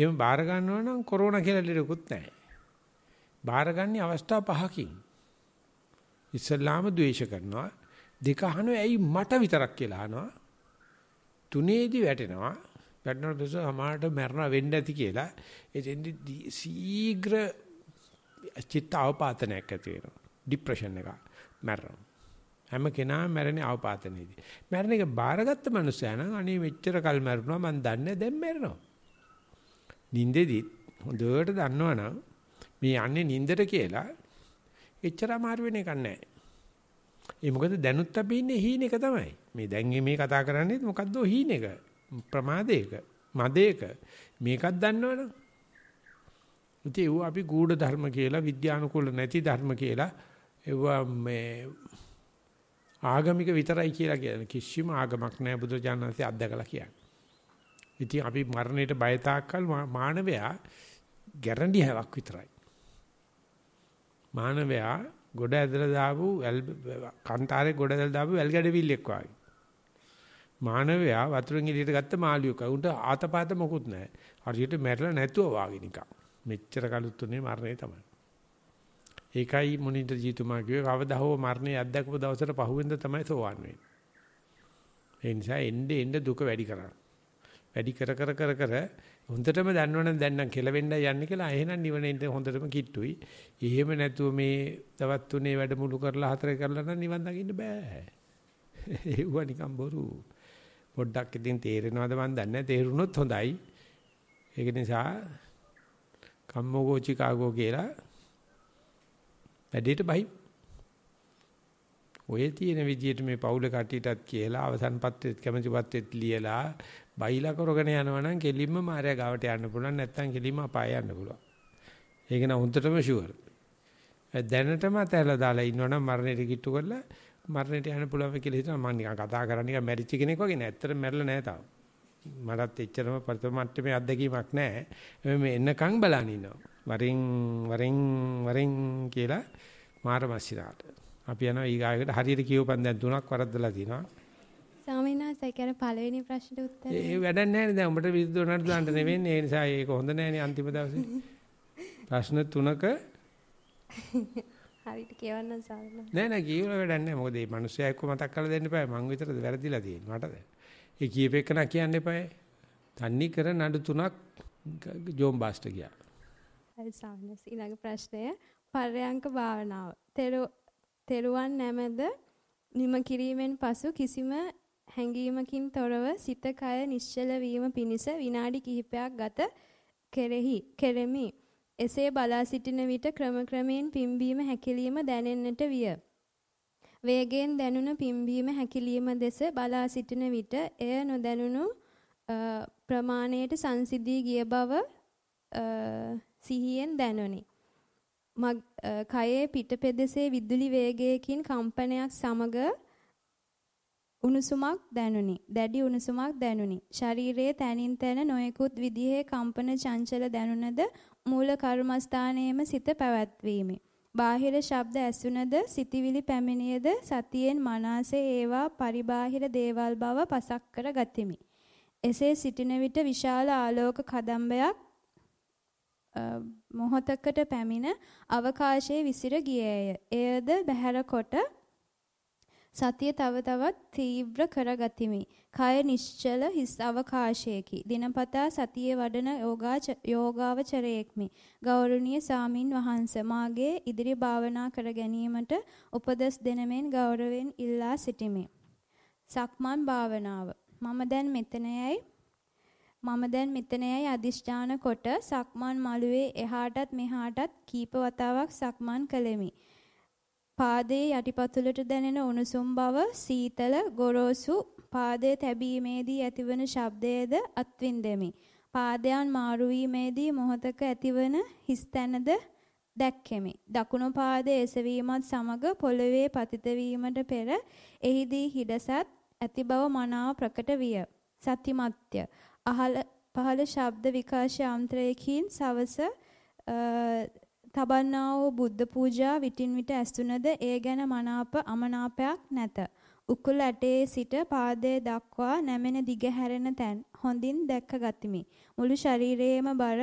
එහෙම බාර ගන්නව නම් කොරෝනා කියලා ලෙඩකුත් නැහැ. බාරගන්නේ අවස්ථා පහකින්. ඉස්සල්ලාම ද්වේෂ කරනවා. දෙක අහනවා ඇයි මට විතරක් කියලා අහනවා. තුනේදී වැටෙනවා. වැටෙනකොට පිස්සු සමාහට මැරණ වෙන්න ඇති කියලා එතෙන්දි ශීඝ්‍ර චිත්ත අවපාතනයක් ඇති වෙනවා ડિප්‍රෙෂන් එක මැරෙනවා හැම කෙනාම මැරෙන්නේ අවපාතනයේදී මැරෙන එක බාරගත්ත මනුස්සයා නම් අනේ මෙච්චර කල් මැරුණා මන් දන්නේ දැන් මැරෙනවා නින්දෙදි හොඳට දන්නවනම් මේ යන්නේ නින්දට කියලා එච්චර අමාරු වෙන එකක් නැහැ ඒ මොකද දැනුත් අපි ඉන්නේ හීනෙක තමයි මේ දැන් මේ කතා කරන්නේ මොකද්ද හීනෙක ප්‍රමාදයක මදයක මේකක් දන්නවනම් ඉතින් ඒව අපි ගුඪ ධර්ම කියලා විද්‍යානුකූල නැති ධර්ම කියලා ඒවා මේ ආගමික විතරයි කියලා කියන කිසිම ආගමක් නැහැ බුදුජානනාථය අත්දකලා කියන්නේ. ඉතින් අපි මරණයට බය තාක්කල් මානවයා ගැරන්ටි හැවක් විතරයි. මානවයා ගොඩ ඇදලා දාපු කන්තරේ ගොඩ ඇදලා දාපු වැල් ගැඩවිල්ලෙක් වගේ. මානවයා වතුරෙන් එළියට ගත්ත මාළුවෙක්. උන්ට ආතපాత මොකුත් නැහැ. හරියට මැරලා නැතුව වාගේ නිකන්. මෙච්චර කලුත් උනේ මරණය තමයි. ඒකයි මුනිද ජීතුමා කිව්වේ කවදා හෝ මරණය අත්දකපු දවසට පහුවෙන්ද තමයි සෝවන් වෙන්නේ. ඒ නිසා එන්නේ එන්නේ දුක වැඩි කරා. වැඩි කර කර කර කර හොඳටම දන්නවනම් දැන් නම් කෙලවෙන්නයි යන්නේ කියලා එහෙනම් නිවනෙන් හොඳටම කිට්ටුයි. එහෙම නැතුව මේ දවස් තුනේ වැඩමුළු කරලා හතරේ කරලා නම් නිවන් දකින්න බෑ. [LAUGHS] ඒව නිකන් බොරු. පොඩ්ඩක් ඉතින් තේරෙනවද මන් දන්නේ නැහැ. තේරුණොත් හොඳයි. ඒක නිසා කම්මෝගෝ චිකාගෝ කියලා වැඩේට බයි. ඔය තියෙන විදිහට මේ පවුල කටියටත් කියලා අවසන් පත්‍රෙත් කැමැති පත්‍රෙත් ලියලා බයිලා කරගෙන යනවනම් කෙලින්ම මාර්යා ගාවට යන්න පුළුවන් නැත්නම් කෙලින්ම අපාය යන්න පුළුවන්. ඒක නම් හොඳටම ෂුවර්. දැනටම තැලා දාලා ඉන්නවනම් මරණයට කිට්ටු කරලා මරණයට යන්න පුළුවන් කියලා හිතනවා මම නිකන් කතා කරන්නේ නිකන් මැරිච්ච කෙනෙක් වගේ නෑ. ඇත්තටම මැරෙලා නෑ තාම. මටත් එච්චරම ප්‍රථම මට්ටමේ අත්දැකීමක් නෑ. මේ එන්නකන් බලන් ඉන්නවා. වරින් වරින් වරින් කියලා මාර මස්සිරාට. අපි යනවා ඊගායකට හරියට කියවපන් දැන් තුනක් වරද්දලා තිනවා. ස්වාමීන් වහන්සේ කියන පළවෙනි ප්‍රශ්නට උත්තරේ. ඒ වැඩක් නැහැ නේද? උඹට විරුද්ධ වුණාට දාන්න නෙවෙන්නේ. ඒ නිසා ඒක හොඳ නැහැ නේ අන්තිම දවසේ. ප්‍රශ්න තුනක හරියට කියවන්න සාරණ. නෑ නෑ කියවල වැඩක් නෑ. මොකද මේ මිනිස්සයා එක්ක මතක් කරලා දෙන්න එපා. මං විතරද වැරදිලා තියෙන්නේ මටද? ඒ කියපේකන කියන්න එපා. තන්නේ කර නඩු තුනක් ජෝම් බාස්ට ගියා. හරි සාරණස් ඊළඟ ප්‍රශ්නය පර්යංක භාවනාව. තෙරුවන් නැමද නිම කිරීමෙන් පසු කිසිම හැඟීමකින් තොරව සිත කය නිශ්චල වීම පිණිස විනාඩි කිහිපයක් ගත කෙරෙහි කෙරෙමි. එසේ බලා සිටින විට ක්‍රමක්‍රමයෙන් පිම්බීම හැකිලීම දැනෙන්නට විය. වේගයෙන් දැනුණ පිම්බීම හැකිලීම දෙස බලා සිටින විට එය නොදැනුණු ප්‍රමාණයට සංසිදී ගිය බව සිහියෙන් දැනුනි. මග කයේ පිටපෙදෙසේ විදුලි වේගයකින් කම්පනයක් සමග උණුසුමක් දැනුනි. දැඩි උණුසුමක් දැනුනි. ශරීරයේ තනින් තන නොයෙකුත් විදිහේ කම්පන චංචල දැනුණද මූල කර්මස්ථානයේම සිත පැවැත්වීමි. බාහිර ශබ්ද ඇසුනද සිතිවිලි පැමිණියද සතියෙන් මනසේ ඒවා පරිබාහිර දේවල් බව පසක් කර ගතිමි. එසේ සිටින විට විශාල ආලෝක කදම්බයක් මොහොතකට පැමිණ අවකාශයේ විසිර ගියේය. එයද බහැරකොට කොට සතිය තව තවත් තීව්‍ර කරගතිමි. කය නිශ්චල හිස් අවකාශයකි. දිනපතා සතියේ වඩන යෝගාවචරයෙක්මි. ගෞරවනීය සාමින් වහන්ස මාගේ ඉදිරි භාවනා කර ගැනීමට උපදෙස් දෙනමෙන් ගෞරවයෙන් ඉල්ලා සිටිමි. සක්මන් භාවනාව. මම දැන් මෙතනයයි මම දැන් මෙතනයයි අදිෂ්ඨාන කොට සක්මන් මළුවේ එහාටත් මෙහාටත් කීප වතාවක් සක්මන් කළෙමි. පාදයේ යටිපතුලට දැනෙන උණුසුම් බව, සීතල, ගොරෝසු පාදයේ තැබීමේදී ඇතිවන ශබ්දයේද අත්විඳෙමි. පාදයන් මාරු වීමේදී මොහතක ඇතිවන හිස්තැනද දැක්කෙමි. දකුණු පාදයේ එසවීමත් සමග පොළවේ පතිත වීමට පෙර එහිදී හිඩසත් ඇති බව මනාව ප්‍රකට විය. සතිමත්ය. අහල පහළ ශබ්ද විකාශය යන්ත්‍රයකින් සවස තබන්නා වූ බුද්ධ පූජා විටින් විට ඇසුණද ඒ ගැන මනාප අමනාපයක් නැත. උකුල ඇටේ සිට පාදයේ දක්වා නැමෙන දිග හැරෙන තැන් හොඳින් දැක්ක ගතිමි. මුළු ශරීරයේම බර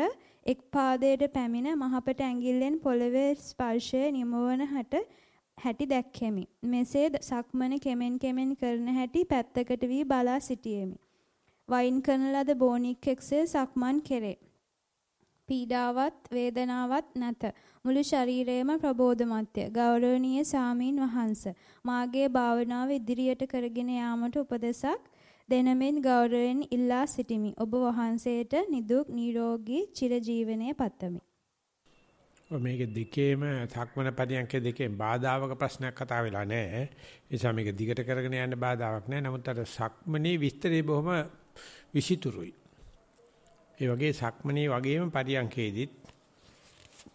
එක් පාදයට පැමිණ මහපට ඇඟිල්ලෙන් පොළවේ ස්පර්ශය නිමවන හැට හැටි දැක්කෙමි. මෙසේ සක්මන කෙමෙන් කෙමෙන් කරන හැටි පැත්තකට වී බලා සිටියෙමි. වයින් කරන ලද බෝනික් එක්සේ සක්මන් කෙරේ. පීඩාවත් වේදනාවක් නැත. මුළු ශරීරයම ප්‍රබෝධමත්ය. ගෞරවනීය සාමීන් වහන්ස. මාගේ භාවනාව ඉදිරියට කරගෙන යාමට උපදෙසක් දෙනමින් ගෞරවයෙන් ඉල්ලා සිටිමි. ඔබ වහන්සේට නිදුක් නිරෝගී චිරජීවනයේ පතමි. මේක දෙකේම සක්මන පරියන්ක දෙකෙන් බාධාවක ප්‍රශ්නයක් කතා වෙලා නැහැ. ඒ නිසා මේක දිගට කරගෙන යන්න බාධාවක් නැහැ. නමුත් අර සක්මනේ විස්තරේ බොහොම විසිතුරුයි. ඒ වගේ සක්මනේ වගේම පරියන්කේදිත්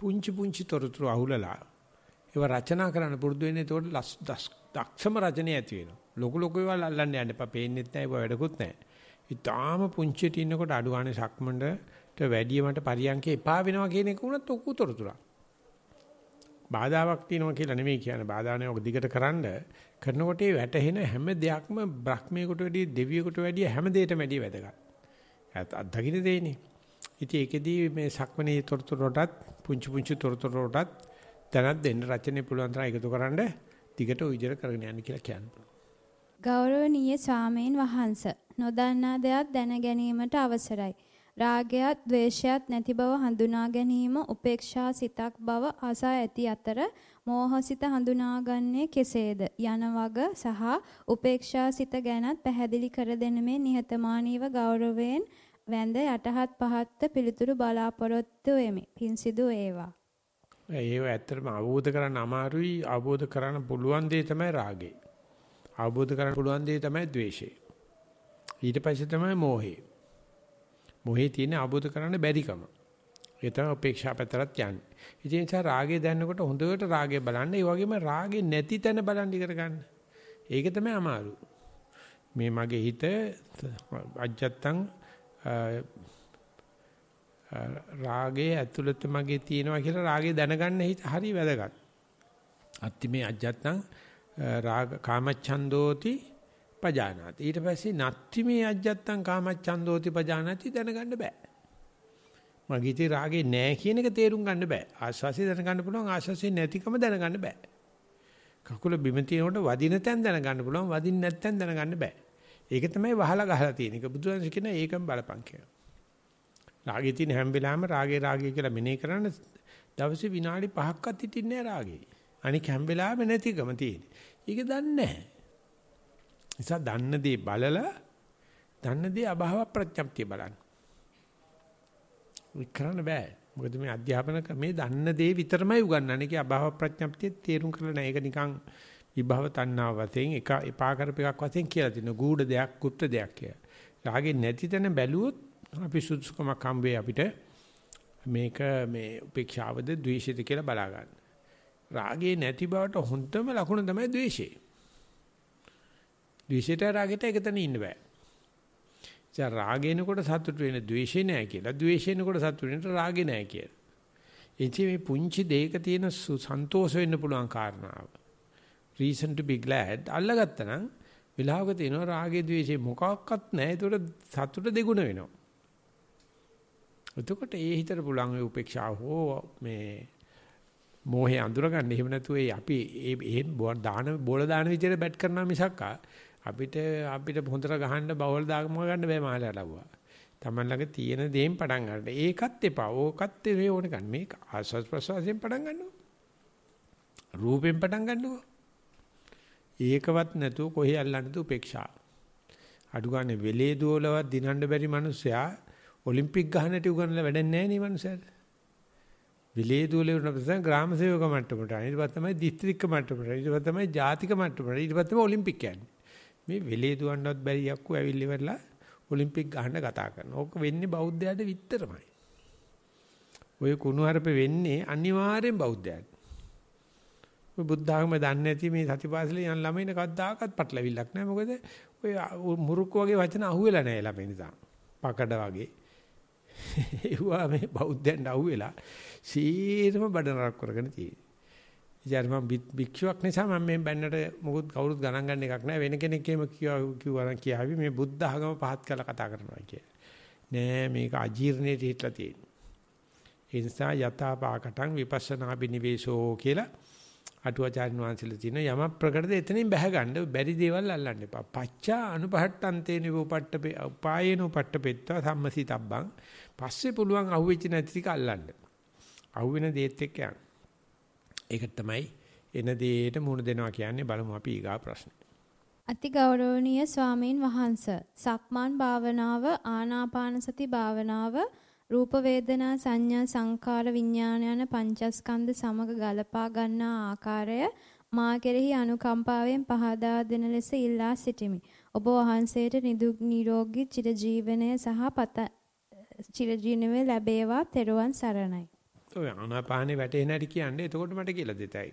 පුංචි පුංචි තොරතුරු අහුලලා ඒව රචනා කරන්න පුරුදු වෙන්නේ එතකොට දක්ෂම රචනය ඇති වෙනවා. ලොකු ලොකු ඒවා අල්ලන්න යන්න එපා. පේන්නෙත් නැහැ ඒවා වැඩකුත් නැහැ. ඉතාලම පුංචිට ඉන්නකොට අඩු ගානේ සක්මනට වැඩිය මට පරියන්කේ එපා වෙනවා කියන එක උනත් ලොකු තොරතුරක්. බාධාවක් තියෙනවා කියලා නෙමෙයි කියන්නේ. බාධා නැහැ. ඔක දිගට කරන්ඩ කරනකොට වැටහෙන හැම දෙයක්ම බ්‍රහ්මයකට වැඩිය දෙවියෙකුට වැඩිය හැම දෙයකටම වැඩිය වැදගත්. අත්දකින්න දෙන්නේ. ඉතින් ඒකෙදී මේ සක්මණේ තොරතුරටත් පුංචි පුංචි තොරතුරටත් දැනත් දෙන්න රචනයේ පුළුවන් තරම් එකතු කරන්ඩ දිගට ওই විදිහට කරගෙන යන්න කියලා කියනවා. ගෞරවනීය ස්වාමීන් වහන්ස නොදන්නා දෙයක් දැන ගැනීමට අවසරයි. රාගයත් ද්වේෂයත් නැති බව හඳුනා ගැනීම උපේක්ෂා සිතක් බව අසා ඇති අතර මෝහසිත හඳුනාගන්නේ කෙසේද යන වග සහ උපේක්ෂා සිත ගැනත් පැහැදිලි කර දෙනමේ නිහතමානීව ගෞරවයෙන් වැඳ යටහත් පහත්ත පිළිතුරු බලාපොරොත්තු වෙමි. පින් සිදු වේවා. ඒව ඇත්තටම අවබෝධ කරගන්න අමාරුයි. අවබෝධ කරගන්න පුළුවන් දේ තමයි රාගය. අවබෝධ කරගන්න පුළුවන් දේ තමයි ද්වේෂය. ඊට පස්සේ තමයි මෝහය. මොහේ තියෙන අවබෝධ කරගන්න බැරිකම. ඒ තමයි උපේක්ෂා පැත්තට යන්නේ. ඉතින් ඒ නිසා රාගය දැනනකොට හොඳට රාගය බලන්න. ඒ වගේම රාගේ නැති තැන බලන් ඉගෙන ගන්න. ඒක තමයි අමාරු. මේ මගේ හිත අජත්තං රාගයේ ඇතුළත මගේ තියෙනවා කියලා රාගය දැනගන්න හිත හරි වැදගත්. අත්ති මේ අජත්තං රාග කාමච්ඡන්දෝති පජානාති. ඊට පස්සේ නත්ති මේ අජත්තං කාමච්ඡන්දෝති පජානාති දැනගන්න බෑ. මගේ හිතේ රාගේ නැහැ කියන එක තේරුම් ගන්න බෑ. ආස්වාසිය දැනගන්න පුළුවන් ආස්වාසිය නැතිකම දැනගන්න බෑ. කකුල බිම තියෙනකොට වදින තැන් දැනගන්න පුළුවන් වදින්න නැත්නම් දැනගන්න බෑ. ඒක තමයි වහලා ගහලා තියෙන එක. බුදුරජාණන් කියන ඒකම බලපං කියලා. රාගේ තියෙන හැම වෙලාවෙම රාගේ රාගේ කියලා මෙනෙහි කරන්න දවසේ විනාඩි 5ක්වත් හිටින්නේ නැහැ රාගේ. අනික හැම වෙලාවෙම නැතිකම තියෙන. ඒක දන්නේ නැහැ. නිසා දන්න දේ බලලා දන්න දේ අභව ප්‍රත්‍යක්ෂය බලන්න. කරන්න බෑ. මොකද මේ අධ්‍යාපන ක්‍රමේ දන්න දේ විතරමයි උගන්වන්නේ. ඒක අභව ප්‍රඥප්තිය තේරුම් කරලා නැහැ. ඒක නිකන් විභව තණ්හාව වශයෙන් එක එපා කරපයක් වශයෙන් කියලා තිනවා. ගූඪ දෙයක්, গুপ্ত දෙයක් කියලා. රාගේ නැති තැන බැලුවොත් අපි සුදුසුකමක් හම් වෙයි අපිට මේක මේ උපේක්ෂාවද ද්වේෂයද කියලා බලා ගන්න. රාගේ නැති බවට හොඳම ලකුණ තමයි ද්වේෂය. ද්වේෂයට රාගයට එකතන ඉන්න බෑ. ඒ රාගේනකොට සතුට වෙන ද්වේෂේ නෑ කියලා. ද්වේෂේනකොට සතුට වෙනට රාගේ නෑ කියලා. ඉතින් මේ පුංචි දෙයක තියෙන සන්තෝෂ වෙන්න පුළුවන් කාරණාව. reason to be glad අල්ලගත්තනම් විලාහක තියෙනවා රාගේ ද්වේෂේ මොකක්වත් නැහැ. ඒකට සතුට දෙගුණ වෙනවා. එතකොට ඒ හිතට පුළුවන් ඒ උපේක්ෂාව හෝ මේ මෝහය අඳුරගන්න. එහෙම නැතුව ඒ අපි ඒ දාන බෝල දාන විදියට බැට් කරනවා මිසක්කා අපිට අපිට හොඳට ගහන්න බවල් දාගම ගන්න බෑ මාළට ලව්වා. Taman ළඟ තියෙන දේෙන් පටන් ගන්න. ඒකත් එපා. ඕකත් ඒ ඕන ගන්න. මේක ආස්වාස් ප්‍රසවාසයෙන් පටන් ගන්නවා. රූපෙන් පටන් ගන්නවා. ඒකවත් නැතුව කොහේ අල්ලන්නද උපේක්ෂා. අඩු ගන්න වෙලේ දුවලවත් දිනන්න බැරි මිනිස්සයා ඔලිම්පික් ගහනට උගන්ලා වැඩක් නැහැ නේ මිනිස්සයාට. විලේ දුවලේ වුණ ප්‍රසන්න ග්‍රාම සේවක මට්ටමට ඊට පස්සේ තමයි දිස්ත්‍රික්ක මට්ටමට ඊට පස්සේ තමයි ජාතික මට්ටමට ඊට පස්සේ තමයි ඔලිම්පික් යන්නේ මේ වෙලේ දුවන්නවත් බැරි යක්කෝ ඇවිල්ලා ඉවරලා ඔලිම්පික් ගහන්න කතා කරනවා. ඕක වෙන්නේ බෞද්ධයාට විතරමයි. ඔය කුණුහරුප වෙන්නේ අනිවාර්යෙන් බෞද්ධයාට. ඔය බුද්ධ ධර්ම දන්නේ නැති මේ සතිපාසලේ යන ළමයින කවදාකවත් පටලවිල්ලක් නැහැ. මොකද ඔය මුරුක්කු වගේ වචන අහුවෙලා නැහැ ළමයින් තාම. පකඩ වගේ. [LAUGHS] ඒවා මේ බෞද්ධයන්ට අහුවෙලා සීරම බඩ නරක් කරගෙන තියෙනවා. ඉතින් මම භික්ෂුවක් නිසා මම මේ බැන්නට මොකුත් කවුරුත් ගණන් ගන්න එකක් නැහැ වෙන කෙනෙක් එහෙම කිව්වා කියාවි මේ බුද්ධ ආගම පහත් කරලා කතා කරනවා කියලා. නෑ මේක අජීර්ණයට හිටලා තියෙනවා. ඒ නිසා යථාපාකටං විපස්සනා බිනිවේෂෝ කියලා අටුවාචාර්ය වංශල තියෙන යම ප්‍රකටද එතනින් බැහැගන්න බැරි දේවල් අල්ලන්න එපා. පච්චා අනුපහට්ටන්තේන උපට්ඨපේ උපායේන උපට්ඨපෙත්තා සම්මසිතබ්බං. පස්සේ පුළුවන් අහුවෙච්ච නැති ටික අල්ලන්න. අහුවෙන දේත් එක්ක යන්න. ඒක තමයි එන දේට මුණ දෙනවා කියන්නේ බලමු අපි ඊගා ප්‍රශ්න. අතිගෞරවනීය ස්වාමීන් වහන්ස සක්මන් භාවනාව ආනාපාන සති භාවනාව රූප වේදනා සංඥා සංකාර විඥාන යන පංචස්කන්ධ සමග ගලපා ගන්නා ආකාරය මා කෙරෙහි අනුකම්පාවෙන් පහදා දෙන ලෙස ඉල්ලා සිටිමි. ඔබ වහන්සේට නිදුක් නිරෝගී චිරජීවනය සහ පත චිරජීවනය ලැබේවා. තෙරුවන් සරණයි. ඔය ආනාපානේ වැටෙන හැටි කියන්නේ එතකොට මට කියලා දෙතයි.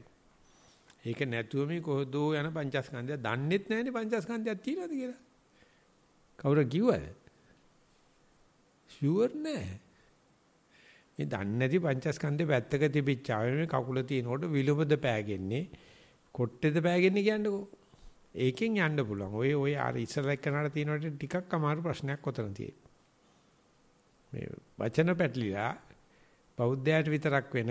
ඒක නැතුව මේ කොහොදෝ යන පංචස්කන්ධය දන්නෙත් නැහැනේ පංචස්කන්ධයක් තියෙනවද කියලා. කවුරු කිව්වද? ෂුවර් නෑ. මේ දන්නේ නැති පංචස්කන්ධේ පැත්තක තිබිච්ච ආවේ කකුල තියෙනකොට විලුඹද පෑගෙන්නේ කොට්ටෙද පෑගෙන්නේ කියන්නකෝ. ඒකෙන් යන්න පුළුවන්. ඔය ඔය අර ඉස්සරහ කනට තියෙනකොට ටිකක් අමාරු ප්‍රශ්නයක් ඔතන තියෙනවා. මේ වචන පැටලිලා බෞද්ධයාට විතරක් වෙන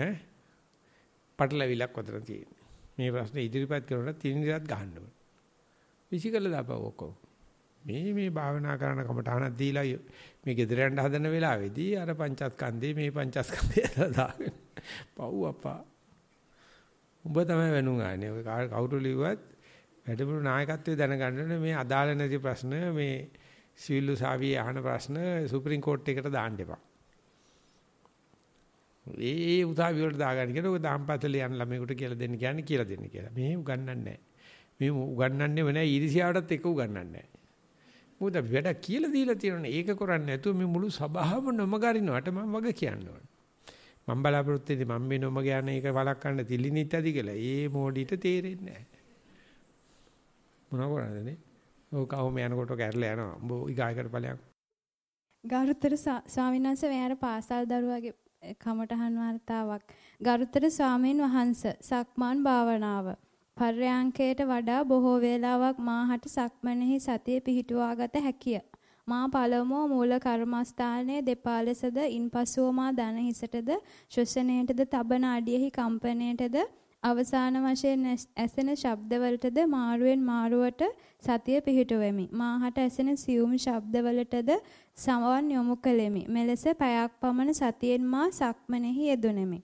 පටලැවිලක් වතර තියෙනවා. මේ ප්‍රශ්නේ ඉදිරිපත් කරනකොට තිනිරත් ගහන්න ඕනේ. විසිකල දාපව ඔකෝ. මේ මේ භාවනා කරන කමටහනක් දීලා මේ ගෙදර යන්න හදන වෙලාවේදී අර පංචස්කන්ධේ මේ පංචස්කන්ධය [LAUGHS] දාගෙන පව් අපා. උඹ තමයි වෙනුන් ආනේ. ඔය කවුරු ලිව්වත් වැඩමුළු නායකත්වයේ දැනගන්න ඕනේ මේ අදාළ නැති ප්‍රශ්න මේ සිවිල් සාවියේ අහන ප්‍රශ්න සුප්‍රීම කෝට් එකට දාන්න එපා. ඒ ඒ උදාවි වලට දාගන්න කියලා ඔය දහම්පතල යන ළමයෙකුට කියලා දෙන්න කියන්නේ කියලා දෙන්න කියලා. මේ උගන්වන්නේ නැහැ. මේ උගන්වන්නේම නැහැ ඊර්ෂියාවටත් එක උගන්වන්නේ නැහැ. මොකද අපි වැඩ කියලා දීලා තියෙනවනේ. ඒක කරන්නේ නැතුව මේ මුළු සභාවම නොමගරිනවට මම වග කියන්න ඕනේ. මම බලාපොරොත්තු වෙන්නේ මම මේ නොමග යන එක වළක්වන්න තිලිනිත් ඇති කියලා. ඒ මොඩිට තේරෙන්නේ නැහැ. මොනවා කරන්නද නේ? ඔව් කවම යනකොට කැරලා යනවා. උඹ ඊගායකට ඵලයක්. ගාරුතර ස්වාමීන් වහන්සේ මෙයාර පාසල් දරුවාගේ කමඨහන් වර්තාවක් ගරුතර ස්වාමීන් වහන්ස සක්මාන් භාවනාව පර්යාංකයට වඩා බොහෝ වේලාවක් මාහට සක්මනෙහි සතිය පිහිටුවාගත හැකිය මා පළමුව මූල කර්මස්ථානයේ දෙපා ලෙසද ඉන්පසුව මා දන හිසටද ශ්වසනයටද තබන අඩියෙහි කම්පනයටද අවසාන වශයෙන් ඇසෙන ශබ්දවලටද මාරුවෙන් මාරුවට සතිය පිහිටුවෙමි. මාහට ඇසෙන සියුම් ශබ්දවලටද සමවන් යොමු කළෙමි. මෙලෙස පැයක් පමණ සතියෙන් මා සක්මනෙහි යෙදුණෙමි.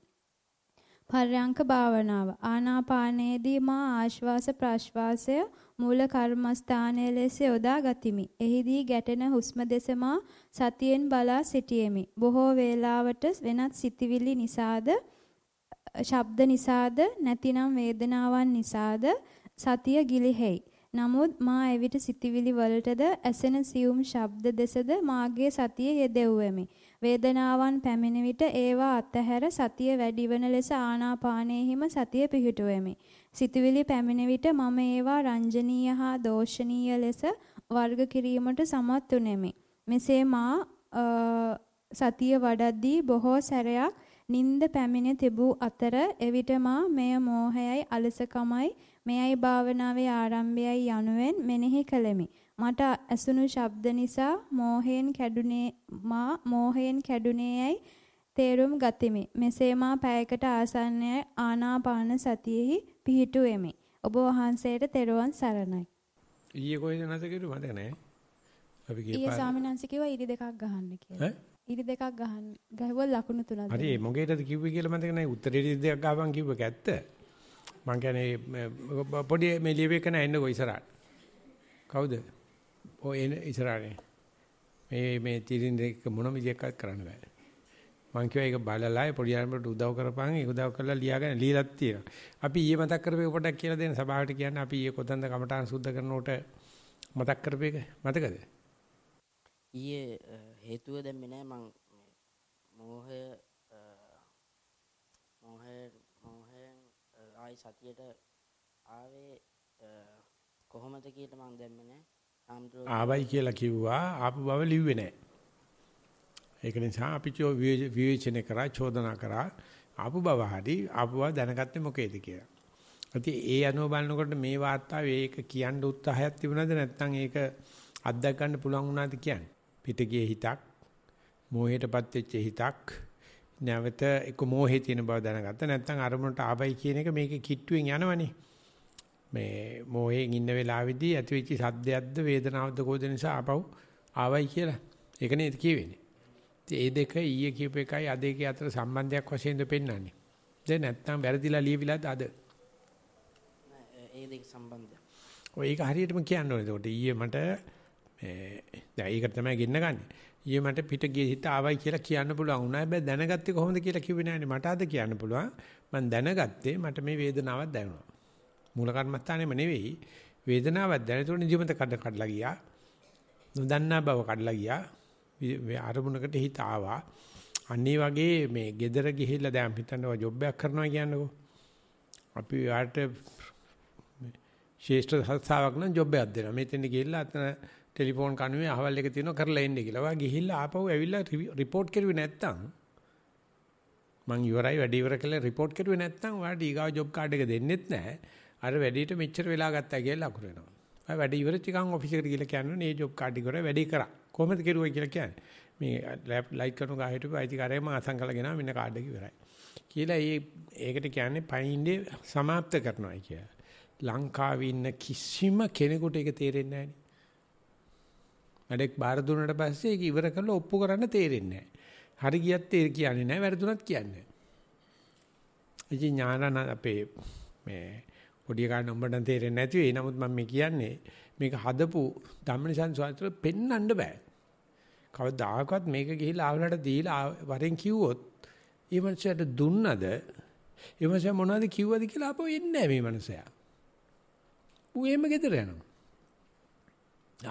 පර්යංක භාවනාව ආනාපානයේදී මා ආශ්වාස ප්‍රශ්වාසය මූල කර්මස්ථානයේ ලෙස යොදා ගතිමි. එහිදී ගැටෙන හුස්ම දෙස මා සතියෙන් බලා සිටියෙමි. බොහෝ වේලාවට වෙනත් සිතිවිලි නිසාද ශබ්ද නිසාද නැතිනම් වේදනාවන් නිසාද සතිය ගිලිහෙයි. නමුත් මා එවිට සිතිවිලි වලටද ඇසෙන සියුම් ශබ්ද දෙසද මාගේ සතිය යෙදෙව්වෙමි. වේදනාවන් පැමිණ විට ඒවා අතහැර සතිය වැඩිවන ලෙස ආනාපානයෙහිම සතිය පිහිටුවෙමි. සිතිවිලි පැමිණ විට මම ඒවා රංජනීය හා දෝෂණීය ලෙස වර්ග කිරීමට සමත් උනේමි. මෙසේ මා සතිය වඩද්දී බොහෝ සැරයක් නින්ද පැමිණ තිබූ අතර එවිට මා මෙය මෝහයයි අලසකමයි මෙයයි භාවනාවේ ආරම්භයයි යනුවෙන් මෙනෙහි කළෙමි. මට ඇසුණු ශබ්ද නිසා මෝහයෙන් කැඩුනේ මා මෝහයෙන් කැඩුනේයයි තේරුම් ගතිමි. මෙසේ මා පැයකට ආසන්නයේ ආනාපාන සතියෙහි පිහිටුවෙමි. ඔබ වහන්සේට තෙරුවන් සරණයි. ඊයේ කොහෙද නැසකෙරු මතක නැහැ. අපි ගියේ පාර. ඊයේ ස්වාමීන් වහන්සේ කිව්වා ඉරි දෙකක් ගහන්න කියලා. ඈ ඉරි දෙකක් ගහන්න. ගැහුවා ලකුණු තුනක්. හරි ඒ මොගේටද කිව්වේ කියලා මතක නැහැ. උත්තරේ ඉරි දෙකක් ගහපන් කිව්වක ඇත්ත. මං කියන්නේ පොඩි මේ ලියවෙකන එන්නකො ඉස්සරහට. කවුද? ඔය එන ඉස්සරහනේ. මේ මේ තිරින් දෙක මොන විදියක්වත් කරන්න බෑ. මං කියවා ඒක බලලා පොඩි ආරම්භට උදව් කරපන් ඒක උදව් කරලා ලියාගෙන ලියලත් තියෙනවා. අපි ඊයේ මතක් කරපේ පොඩක් කියලා දෙන්න සභාවට කියන්න අපි ඊයේ කොතනද කමටහන් සුද්ධ කරනකොට මතක් කරපේක මතකද? ඊයේ හේතුව දැම්මේ නෑ මං මෝහය මෝහය මෝහයෙන් ආයි සතියට ආවේ කොහොමද කියලා මං දැම්මේ නෑ ආම්ද්‍රෝ ආවයි කියලා කිව්වා ආපු බව ලිව්වේ නෑ ඒක නිසා අපි චෝ විවේචන කරා චෝදනා කරා ආපු බව හරි ආපු බව දැනගත්තේ මොකේද කියලා ඉතින් ඒ අනුව බලනකොට මේ වාර්තාවේ ඒක කියන්න උත්සාහයක් තිබුණාද නැත්නම් ඒක අත්දැක ගන්න පුළුවන් වුණාද කියන්නේ පිටගිය හිතක් මෝහයටපත් වෙච්ච හිතක් නැවත ඒක මෝහේ තියෙන බව දැනගත්ත නැත්නම් අරමුණට ආවයි කියන එක මේකේ කිට්ටුවෙන් යනවනේ මේ මෝහයෙන් ඉන්න වෙලාවේදී ඇතිවෙච්ච සද්දයක්ද වේදනාවක්ද කොහොද නිසා ආපහු ආවයි කියලා ඒක නේද කියවෙන්නේ ඒ දෙක ඊයේ කියපු එකයි අද දෙකේ අතර සම්බන්ධයක් වශයෙන්ද පෙන්වන්නේ දැන් නැත්නම් වැරදිලා ලියවිලාද අද ඒ දෙක සම්බන්ධය ඔය ඒක හරියටම කියන්න ඕනේ ඒකට ඊයේ මට දැන් ඒකට තමයි ගෙන්න ගන්න. ඊයේ මට පිට ගියේ හිත ආවයි කියලා කියන්න පුළුවන් වුණා. හැබැයි දැනගත්තේ කොහොමද කියලා කිව්වේ නෑනේ. මට අද කියන්න පුළුවන්. මම දැනගත්තේ මට මේ වේදනාවක් දැනුණා. මූල කර්මස්ථානෙම නෙවෙයි වේදනාවක් දැනෙතුන නිදිමත කඩ කඩලා ගියා. නොදන්නා බව කඩලා ගියා. අරමුණකට හිත ආවා. අනිත් වගේ මේ gedara ගිහිල්ලා දැන් හිතන්නවා ජොබ් එකක් කරනවා කියන්නකෝ. අපි යාට ශේෂ්ඨ සත්‍යාවක් නම් ජොබ් එකක් දෙනවා. මෙතෙන් ගිහිල්ලා අතන ටෙලිෆෝන් කණුවේ අහවල් එක තියෙනවා කරලා එන්න කියලා. වා ගිහිල්ලා ආපහු ඇවිල්ලා රිපෝට් කරුවේ නැත්තම් මං ඉවරයි වැඩ ඉවර කළා රිපෝට් කරුවේ නැත්තම් ඔයාලට ඊගාව ජොබ් කාඩ් එක දෙන්නෙත් නැහැ. අර වැඩේට මෙච්චර වෙලා ගත්තා කියලා අකුර වෙනවා. ඔය වැඩ ඉවරච්ච ගමන් ඔෆිස් එකට ගිහලා කියන්නේ මේ ජොබ් කාඩ් එක කරා වැඩේ කරා. කොහොමද කෙරුවා කියලා කියන්නේ. මේ ලයිට් කරන ගා හිටපු අයිතිකාරයම ආසන් කළා ගෙනා මෙන්න කාඩ් එක ඉවරයි. කියලා ඒ ඒකට කියන්නේ පයින්ඩේ સમાપ્ત කරනවායි කියලා. ලංකාවේ ඉන්න කිසිම කෙනෙකුට ඒක තේරෙන්නේ නැහැ. වැඩක් බාර දුන්නට පස්සේ ඒක ඉවර කරලා ඔප්පු කරන්න තේරෙන්නේ නැහැ. හරි ගියත් ඒ කියන්නේ නැහැ, වැරදුනත් කියන්නේ නැහැ. ඉතින් ඥානන අපේ මේ පොඩි ගන්න උඹට තේරෙන්නේ නැති වෙයි. නමුත් මම මේ කියන්නේ මේක හදපු ධම්මනිසං සාත්‍ර පෙන්වන්න බෑ. කවදාකවත් මේක ගිහිලා ආවලට දීලා වරෙන් කිව්වොත් ඒ මනුස්සයාට දුන්නද ඒ මනුස්සයා මොනවද කිව්වද කියලා අපෝ එන්නේ නැහැ මේ මනුස්සයා. ඌ එහෙම ගෙදර යනවා.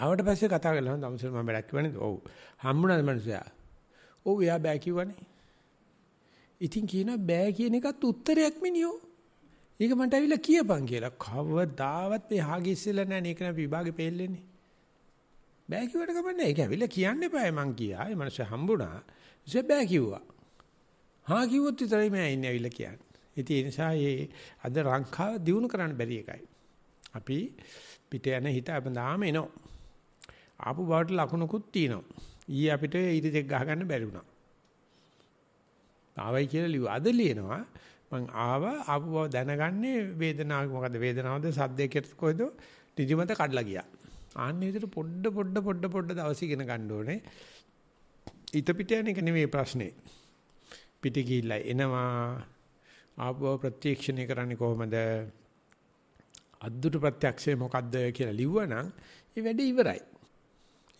ආවට පස්සේ කතා කරලා නම් දවසට මම වැඩක් කිව්වනේ. ඔව්. හම්බුණාද මනුස්සයා? ඔව් එයා බෑ කිව්වනේ. ඉතින් කියනවා බෑ කියන එකත් උත්තරයක් මිනියෝ. ඒක මන්ට ඇවිල්ලා කියපන් කියලා. කවදාවත් මේ හාගේ ඉස්සෙල්ලා නැහැ නේ. ඒක නම් විභාගේ පෙල්ලෙන්නේ. බෑ කිව්වට කමන්නේ. ඒක ඇවිල්ලා කියන්න එපා. මං ගියා. ඒ මනුස්සයා හම්බුණා. ඉතින් බෑ කිව්වා. හා කිව්වොත් විතරයි මම ඇන්නේ ඇවිල්ලා කියන්නේ. ඉතින් ඒ නිසා මේ අද ලංකාව දිනු කරන්න බැරි එකයි. අපි පිට යන හිත අපදාම එනවා. ආපු බවට ලකුණකුත් තියෙනවා. ඊයේ අපිට ඉරිදෙක් ගහගන්න බැරි වුණා. ආවයි කියලා ලිව්වා. අද ලියනවා මං ආවා ආපු බව දැනගන්නේ වේදනාව මොකද වේදනාවද සද්දයකට කොයිද නිදිමත කඩලා ගියා. ආන්නේ විදිහට පොඩ පොඩ පොඩ පොඩ දවස් ඉගෙන ගන්න ඕනේ. හිත පිට යන එක නෙමෙයි ප්‍රශ්නේ. පිට ගිහිල්ලා එනවා ආපුව ප්‍රත්‍යක්ෂණය කරන්නේ කොහොමද? අද්දුට ප්‍රත්‍යක්ෂය මොකද්ද කියලා ලිව්වනම් ඒ වැඩේ ඉවරයි.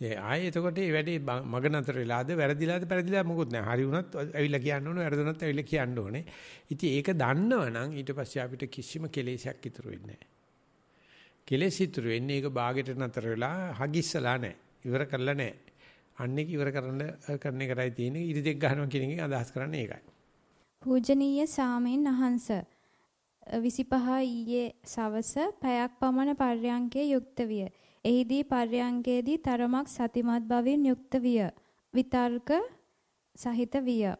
ඒ ආයේ එතකොට මේ වැඩේ මග නතර වෙලාද වැරදිලාද පැරදිලා මොකුත් නැහැ. හරි වුණත් ඇවිල්ලා කියන්න ඕනේ, වැරදුනත් ඇවිල්ලා කියන්න ඕනේ. ඉතින් ඒක දන්නවනම් ඊට පස්සේ අපිට කිසිම කෙලෙසයක් ඉතුරු වෙන්නේ නැහැ. කෙලෙස් ඉතුරු වෙන්නේ ඒක ਬਾගෙට නතර වෙලා හගිස්සලා නැහැ. ඉවර කරලා නැහැ. අන්නේ ඉවර කරන්න කරන එකයි තියෙන්නේ. ඉරි දෙක ගන්නවා කියන එකෙන් අදහස් කරන්නේ ඒකයි. පූජනීය සාමෙන් අහංස 25 ඊයේ සවස පැයක් පමණ පර්යංකයේ යුක්ත විය. එහිදී පර්යංකයේදී තරමක් සතිමත් බවින් යුක්ත විය. විතර්ක සහිත විය.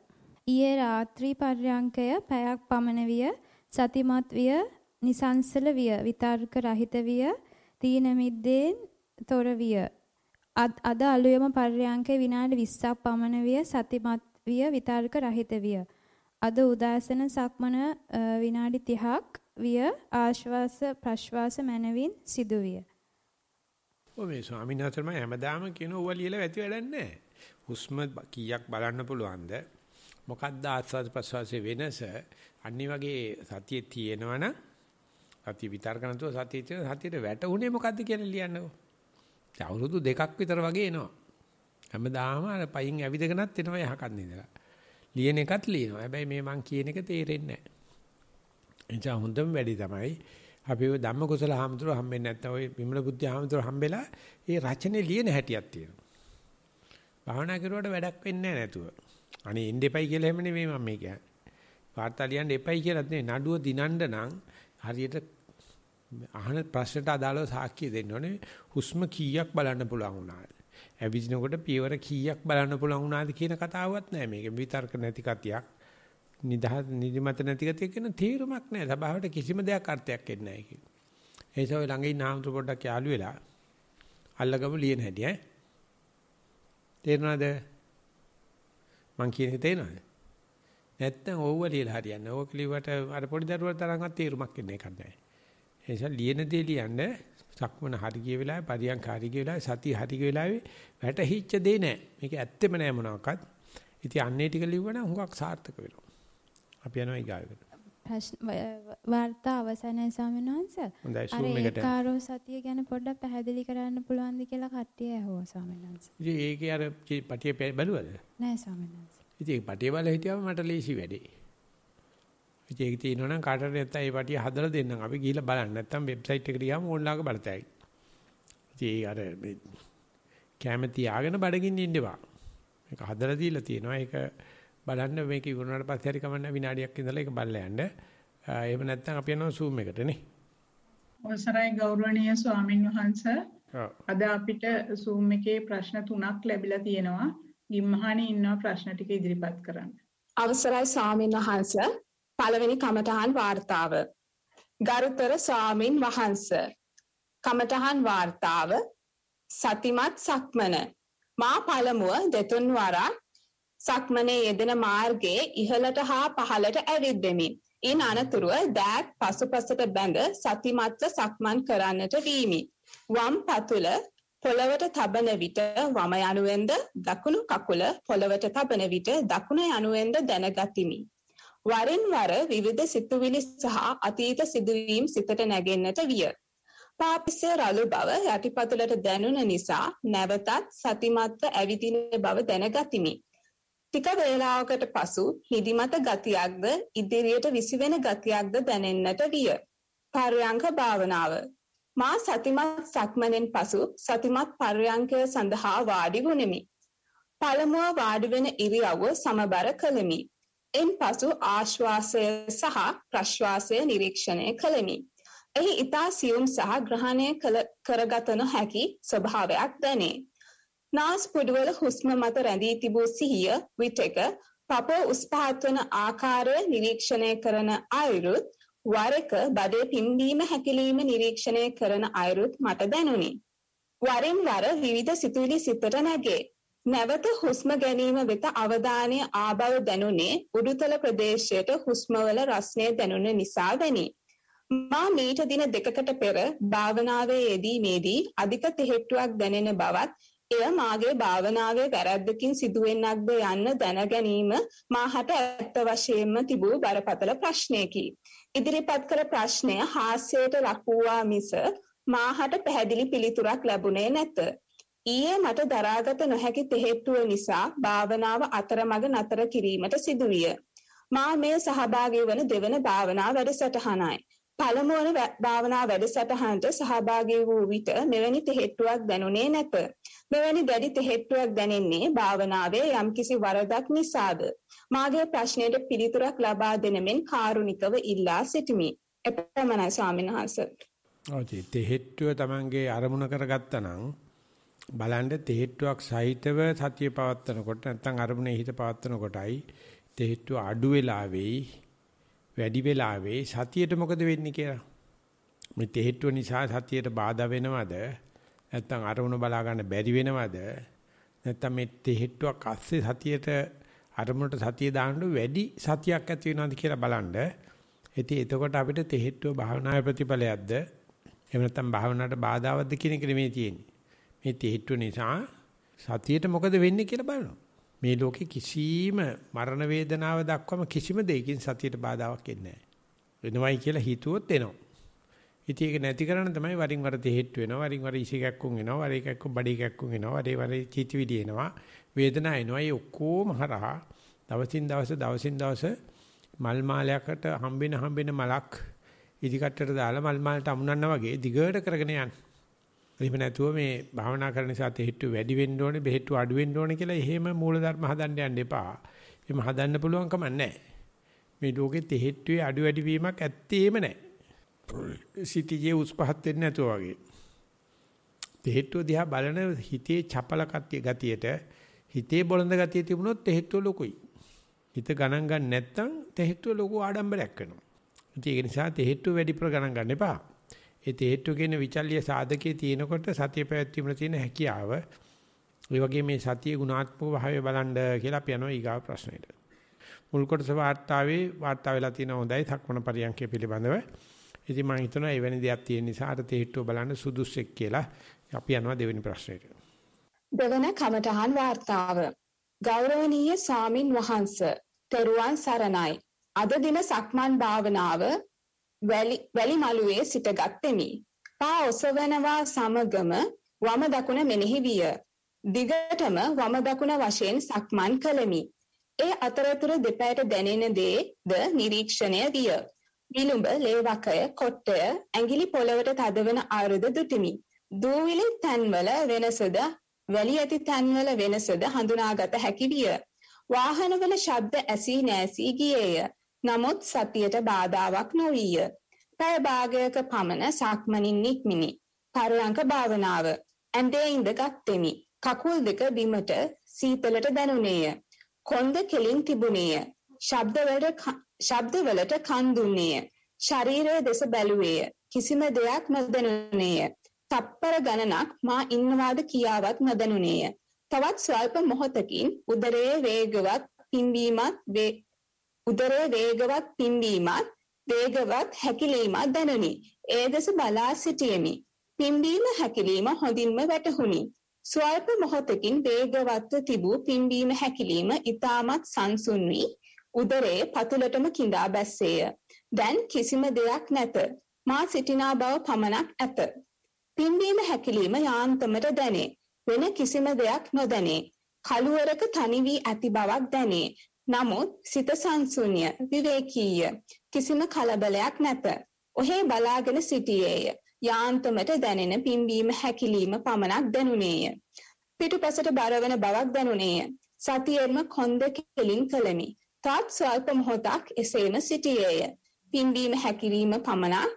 ඊයේ රාත්‍රී පර්යංකය පැයක් පමණ විය. සතිමත් විය, නිසංසල විය, විතර්ක රහිත විය, තීන මිද්දෙන් තොර විය. අද අලුයම පර්යංකේ විනාඩි 20ක් පමණ විය, සතිමත් විය, විතර්ක රහිත විය. අද උදෑසන සක්මන විනාඩි 30ක් විය ආශ්වාස ප්‍රශ්වාස මැනවින් සිදුවිය. ඔය මේ ස්වාමීන් වහන්සේ මම හැමදාම කියන ඕවා ලියලා වැති වැඩක් නැහැ. හුස්ම කීයක් බලන්න පුළුවන්ද? මොකද්ද ආස්වාද ප්‍රසවාසයේ වෙනස? අනිත් වගේ සතියේ තියෙනවනම් සතිය විතර්ක නැතුව සතියේ තියෙන සතියට වැටුනේ මොකද්ද කියලා ලියන්නකෝ. ඒ අවුරුදු දෙකක් විතර වගේ එනවා. හැමදාම අර පයින් ඇවිදගෙනත් එනවා යහකන් ඉඳලා. ලියන එකත් ලියනවා. හැබැයි මේ මං කියන එක තේරෙන්නේ නැහැ. එනිසා හොඳම වැඩි තමයි අපි ඔය ධම්ම කුසල හාමුදුරුවෝ හම්බෙන්නේ නැත්තම් ඔය විමල බුද්ධ හාමුදුරුවෝ හම්බෙලා ඒ රචනේ ලියන හැටියක් තියෙනවා. භාවනා කරුවාට වැඩක් වෙන්නේ නැතුව. අනේ ඉන්න එපයි කියලා හැම නෙමෙයි මම මේ කියන්නේ. වාර්තා ලියන්න එපයි කියලා නෙමෙයි නඩුව දිනන්න නම් හරියට අහන ප්‍රශ්නට අදාළව සාක්ෂිය දෙන්න ඕනේ. හුස්ම කීයක් බලන්න පුළුවන් වුණාද? ඇවිදිනකොට පියවර කීයක් බලන්න පුළුවන් වුණාද කියන කතාවවත් නැහැ මේකේ. විතර්ක නැති කතියක්. නිදහස් නිදිමත නැති ගතිය කියන තීරමක් නැහැ. සබාවට කිසිම දෙයක් අර්ථයක් එන්නේ නැහැ කියන. ඒ නිසා ඔය ළඟ ඉන්න ආමතු පොඩ්ඩක් යාළු වෙලා අල්ලගමු ලියන හැටි ඈ. තේරෙනවද? මං කියන එක තේරෙනවද? නැත්තම් ඕව ලියලා හරියන්නේ. ඕක ලියුවට අර පොඩි දරුවෝ තරම්වත් තීරමක් එන්නේ එකක් නැහැ. ඒ නිසා ලියන දේ ලියන්න සක්මන හරි ගිය වෙලාවේ පරියන්ක හරි ගිය වෙලාවේ සති හරි ගිය වෙලාවේ වැටහිච්ච දේ නැහැ. මේක ඇත්තෙම නෑ මොනවාක්වත්. ඉතින් අන්නේ ටික ලිව්වනම් හුඟක් සාර්ථක වෙනවා. අපි යනවා ඊගායකට. ප්‍රශ්න වාර්තා අවසන්යි ස්වාමීන් වහන්සේ. හොඳයි කාරෝ සතිය ගැන පොඩ්ඩක් පැහැදිලි කරන්න පුළුවන්ද කියලා කට්ටිය ඇහුවා ස්වාමීන් වහන්සේ. ඉතින් ඒකේ අර පටිය බැලුවද? නෑ ස්වාමීන් වහන්සේ. ඉතින් පටිය බලලා හිටියම මට ලේසි වැඩේ. ඉතින් ඒක තියෙනවා නම් කාටද නැත්තම් ඒ පටිය හදලා දෙන්නම්. අපි ගිහිල්ලා බලන්න. නැත්තම් වෙබ්සයිට් එකට ගියාම ඕන්ලාක බලතැයි. ඉතින් ඒ අර කැමැති ආගෙන බඩගින්න ඉන්නවා. මේක හදලා දීලා තියෙනවා. ඒක බලන්න මේක ඉවරනාට පස්සේ හරි කමන්න විනාඩියක් ඉඳලා ඒක බලලා යන්න. එහෙම නැත්නම් අපි යනවා Zoom එකට නේ. ඔසරයි ගෞරවනීය ස්වාමින් වහන්සේ. අද අපිට Zoom එකේ ප්‍රශ්න තුනක් ලැබිලා තියෙනවා. ගිම්හානේ ඉන්නවා ප්‍රශ්න ටික ඉදිරිපත් කරන්න. අවසරයි ස්වාමින් වහන්සේ. පළවෙනි කමඨහන් වார்த்தාව. ගරුතර ස්වාමින් වහන්සේ. කමඨහන් වார்த்தාව සතිමත් සක්මන මා පළමුව දෙතුන් වරක් සක්මනේ යෙදෙන මාර්ගයේ ඉහළට හා පහළට ඇවිද්දෙමින් ඉන් අනතුරුව දෑත් පසුපසට බැඳ සතිමත්ව සක්මන් කරන්නට වීමි. වම් පතුල පොළවට තබන විට වම යනුවෙන්ද දකුණු කකුල පොළවට තබන විට දකුණ යනුවෙන්ද දැනගතිමි. වරින් වර විවිධ සිතුවිලි සහ අතීත සිදුවීම් සිතට නැගෙන්නට විය. පාපිස්ය රළු බව යටිපතුලට දැනුන නිසා නැවතත් සතිමත්ව ඇවිදින බව දැනගතිමි. ටික වේලාවකට පසු හිදිමත ගතියක්ද ඉදිරියට විසිවෙන ගතියක්ද දැනෙන්නට විය. පර්යංක භාවනාව මා සතිමත් සක්මනෙන් පසු සතිමත් පර්යංකය සඳහා වාඩි වුනිමි. පළමුව වාඩි වෙන ඉරියව්ව සමබර කළෙමි. එන්පසු ආශ්වාසය සහ ප්‍රශ්වාසය නිරීක්ෂණය කළෙමි. එහි ඊතා සියුම් සහ ග්‍රහණය කරගත නොහැකි ස්වභාවයක් දැනේ. නාස්පුඩුවල හුස්ම මත රැඳී තිබූ සිහිය විටෙක පපෝ උස් පහත් වන ආකාරය නිරීක්ෂණය කරන අයුරුත් වරක බඩේ පිම්බීම හැකිලිම නිරීක්ෂණය කරන අයුරුත් මට දැනුනි. වරින් වර විවිධ සිතුවිලි සිතට නැගේ. නැවත හුස්ම ගැනීම වෙත අවධානය ආබව දැනුනේ උඩුතල ප්‍රදේශයට හුස්මවල රස්නය දැනුන නිසා වැනි. මා මීට දින දෙකකට පෙර භාවනාවේ යෙදීමේදී අධික තෙහෙට්ටුවක් දැනෙන බවත් එය මාගේ භාවනාවේ වැරැද්දකින් සිදුවෙන්නක්ද යන්න දැනගැනීම මාහට ඇත්ත වශයෙන්ම තිබූ බරපතල ප්‍රශ්නයකි. ඉදිරිපත් කළ ප්‍රශ්නය හාස්‍යයට ලක්වූවා මිස මාහට පැහැදිලි පිළිතුරක් ලැබුණේ නැත. ඊයේ මට දරාගත නොහැකි තෙහෙට්ටුව නිසා භාවනාව අතරමඟ නතර කිරීමට සිදුවිය. මා මේ සහභාගී වන දෙවන භාවනා වැඩසටහනයි. පළමුවන භාවනා වැඩසටහනට සහභාගී වූ විට මෙවැනි තෙහෙට්ටුවක් දැනුනේ නැත. මෙවැනි දැඩි තෙහෙට්ටුවක් දැනෙන්නේ භාවනාවේ යම්කිසි වරදක් නිසාද? මාගේ ප්‍රශ්නයට පිළිතුරක් ලබා දෙන මෙන් කාරුණිකව ඉල්ලා සිටිමි. එපමණයි ස්වාමීන් වහන්සේ. ඔය තෙහෙට්ටුව Tamange අරමුණ කරගත්තා නම් බලන්න තෙහෙට්ටුවක් සහිතව සතිය පවත්නකොට නැත්නම් අරමුණේ හිත පවත්නකොටයි තෙහෙට්ටුව අඩු වෙලා වෙයි වැඩි වෙලාවේ සතියට මොකද වෙන්නේ කියලා. මේ තෙහෙට්ටුව නිසා සතියට බාධා වෙනවද? නැත්නම් අරමුණ බලා ගන්න බැරි වෙනවද? නැත්නම් මේ තෙහෙට්ටුවක් අස්සේ සතියට අරමුණට සතිය දාන්න වැඩි සතියක් ඇති වෙනවද කියලා බලන්න. ඉතින් එතකොට අපිට තෙහෙට්ටුව භාවනාවේ ප්‍රතිඵලයක්ද එහෙම නැත්නම් භාවනාවට බාධාවත්ද කියන එක නෙමෙයි තියෙන්නේ. මේ තෙහෙට්ටුව නිසා සතියේට මොකද වෙන්නේ කියලා බලනවා. මේ ලෝකේ කිසිම මරණ වේදනාව දක්වම කිසිම දෙයකින් සතියට බාධාවක් එන්නේ නැහැ. වෙනවයි කියලා හිතුවොත් එනවා. ඉතින් ඒක නැති කරන්න තමයි වරින් වර දෙහෙට් වෙනවා, වරින් වර ඉසිකක් වුන් වෙනවා, වර එකක් බඩිකක් වුන් වෙනවා, වරේ වර චීතිවිඩි එනවා, වේදනාව එනවා. ඒ ඔක්කොම හරහා දවසින් දවස දවසින් දවස මල් මාලයකට හම්බෙන හම්බෙන මලක් ඉදිකටට දාලා මල් මාලට අමුණන්න වගේ දිගට කරගෙන යනවා. එහෙම නැතුව මේ භාවනා කරන නිසා තෙහෙට්ටු වැඩි වෙන්න ඕනේ, බෙහෙට්ටු අඩු වෙන්න ඕනේ කියලා එහෙම මූලධර්ම හදන්න යන්න එපා. එහෙම හදන්න පුළුවන් කම නැහැ. මේ ලෝකේ තෙහෙට්ටුවේ අඩු වැඩි වීමක් ඇත්තේම නැහැ. සිටියේ උස් පහත් වෙන්නේ නැතුව වගේ. තෙහෙට්ටුව දිහා බලන හිතේ චපල ගතියට හිතේ බොළඳ ගතිය තිබුණොත් තෙහෙට්ටුව ලොකුයි. හිත ගණන් ගන්න නැත්නම් තෙහෙට්ටුව ලොකු ආඩම්බරයක් වෙනවා. ඒක නිසා තෙහෙට්ටුව වැඩිපුර ගණන් ගන්න එපා. ඒ තේට්ටු කියන විචල්්‍ය සාධකයේ තියෙනකොට සතිය පැවැත්වීමේ තියෙන හැකියාව ඒ වගේ මේ සතියේ ගුණාත්මක භාවය බලන්න කියලා අපි යනවා ඊගාව ප්‍රශ්නෙට. මුල් කොටස වාර්තාවේ වාර්තා වෙලා තියෙන හොඳයි සක්මණ පරියන්කය පිළිබඳව. ඉතින් මම හිතනවා එවැනි දෙයක් තියෙන නිසා අර තේට්ටුව බලන්න සුදුස්සෙක් කියලා අපි යනවා දෙවෙනි ප්‍රශ්නෙට. දෙවන කමඨහන් වාර්තාව. ගෞරවනීය සාමින් වහන්සේ තෙරුවන් සරණයි. අද දින සක්මන් භාවනාව වැලිමලුවේ සිටගත් දෙමි. පා ඔසවනවා සමගම වම දකුණ මෙනෙහි විය. දිගටම වම දකුණ වශයෙන් සක්මන් කළමි. ඒ අතරතුර දෙපයට දැනෙන දේද නිරීක්ෂණය විය. විලුඹ, ලේ වකය, කොට්ටය, ඇඟිලි පොළවට තදවන ආරද දුටිමි. දූවිලි තැන්වල වෙනසද, වැලි ඇති තැන්වල වෙනසද හඳුනාගත හැකි විය. වාහනවල ශබ්ද ඇසී නැසී ගියේය. නමුත් සතියට බාධාවක් නොවිය. පැය භාගයක පමණ සක්මනින් නික්මිනි. පරයන්ක භාවනාව. ඇඳේ ඉඳගත්ෙමි. කකුල් දෙක බිමට සීතලට දැනුනේය. කොන්ද කෙලින් තිබුණේය. ශබ්දවලට ශබ්දවලට කන් දුන්නේය. ශරීරය දෙස බැලුවේය. කිසිම දෙයක් නොදැනුනේය. තප්පර ගණනක් මා ඉන්නවාද කියාවත් නොදැනුනේය. තවත් ස්වල්ප මොහොතකින් උදරයේ වේගවත් පිම්වීමත් උදරයේ වේගවත් පිම්බීමත් වේගවත් හැකිලීමත් දැනුනි. ඒ දෙස බලා සිටියෙමි. පිම්බීම හැකිලීම හොඳින්ම වැටහුණි. ස්වල්ප මොහොතකින් වේගවත්ව තිබූ පිම්බීම හැකිලීම ඉතාමත් සංසුන් වී උදරයේ පතුලටම கிඳා බැස්සේය. දැන් කිසිම දෙයක් නැත. මා සිටිනා බව පමණක් ඇත. පිම්බීම හැකිලීම යාන්තමට දැනේ. වෙන කිසිම දෙයක් නොදැනේ. කළුවරක තනි වී ඇති බවක් දැනේ. නමුත් සිත සංසුන්‍ය විවේකීය කිසිම කලබලයක් නැත. ඔහේ බලාගෙන සිටියේය. යාන්තමට දැනෙන පිම්බීම හැකිලිම පමණක් දැනුනේය. පිටුපසට බරවන බවක් දැනුනේය. සතියෙන්ම කොන්ද කෙලින් කළමි. තාත් ස්වල්ප මොහොතක් එසේම සිටියේය. පිම්බීම හැකිලිම පමණක්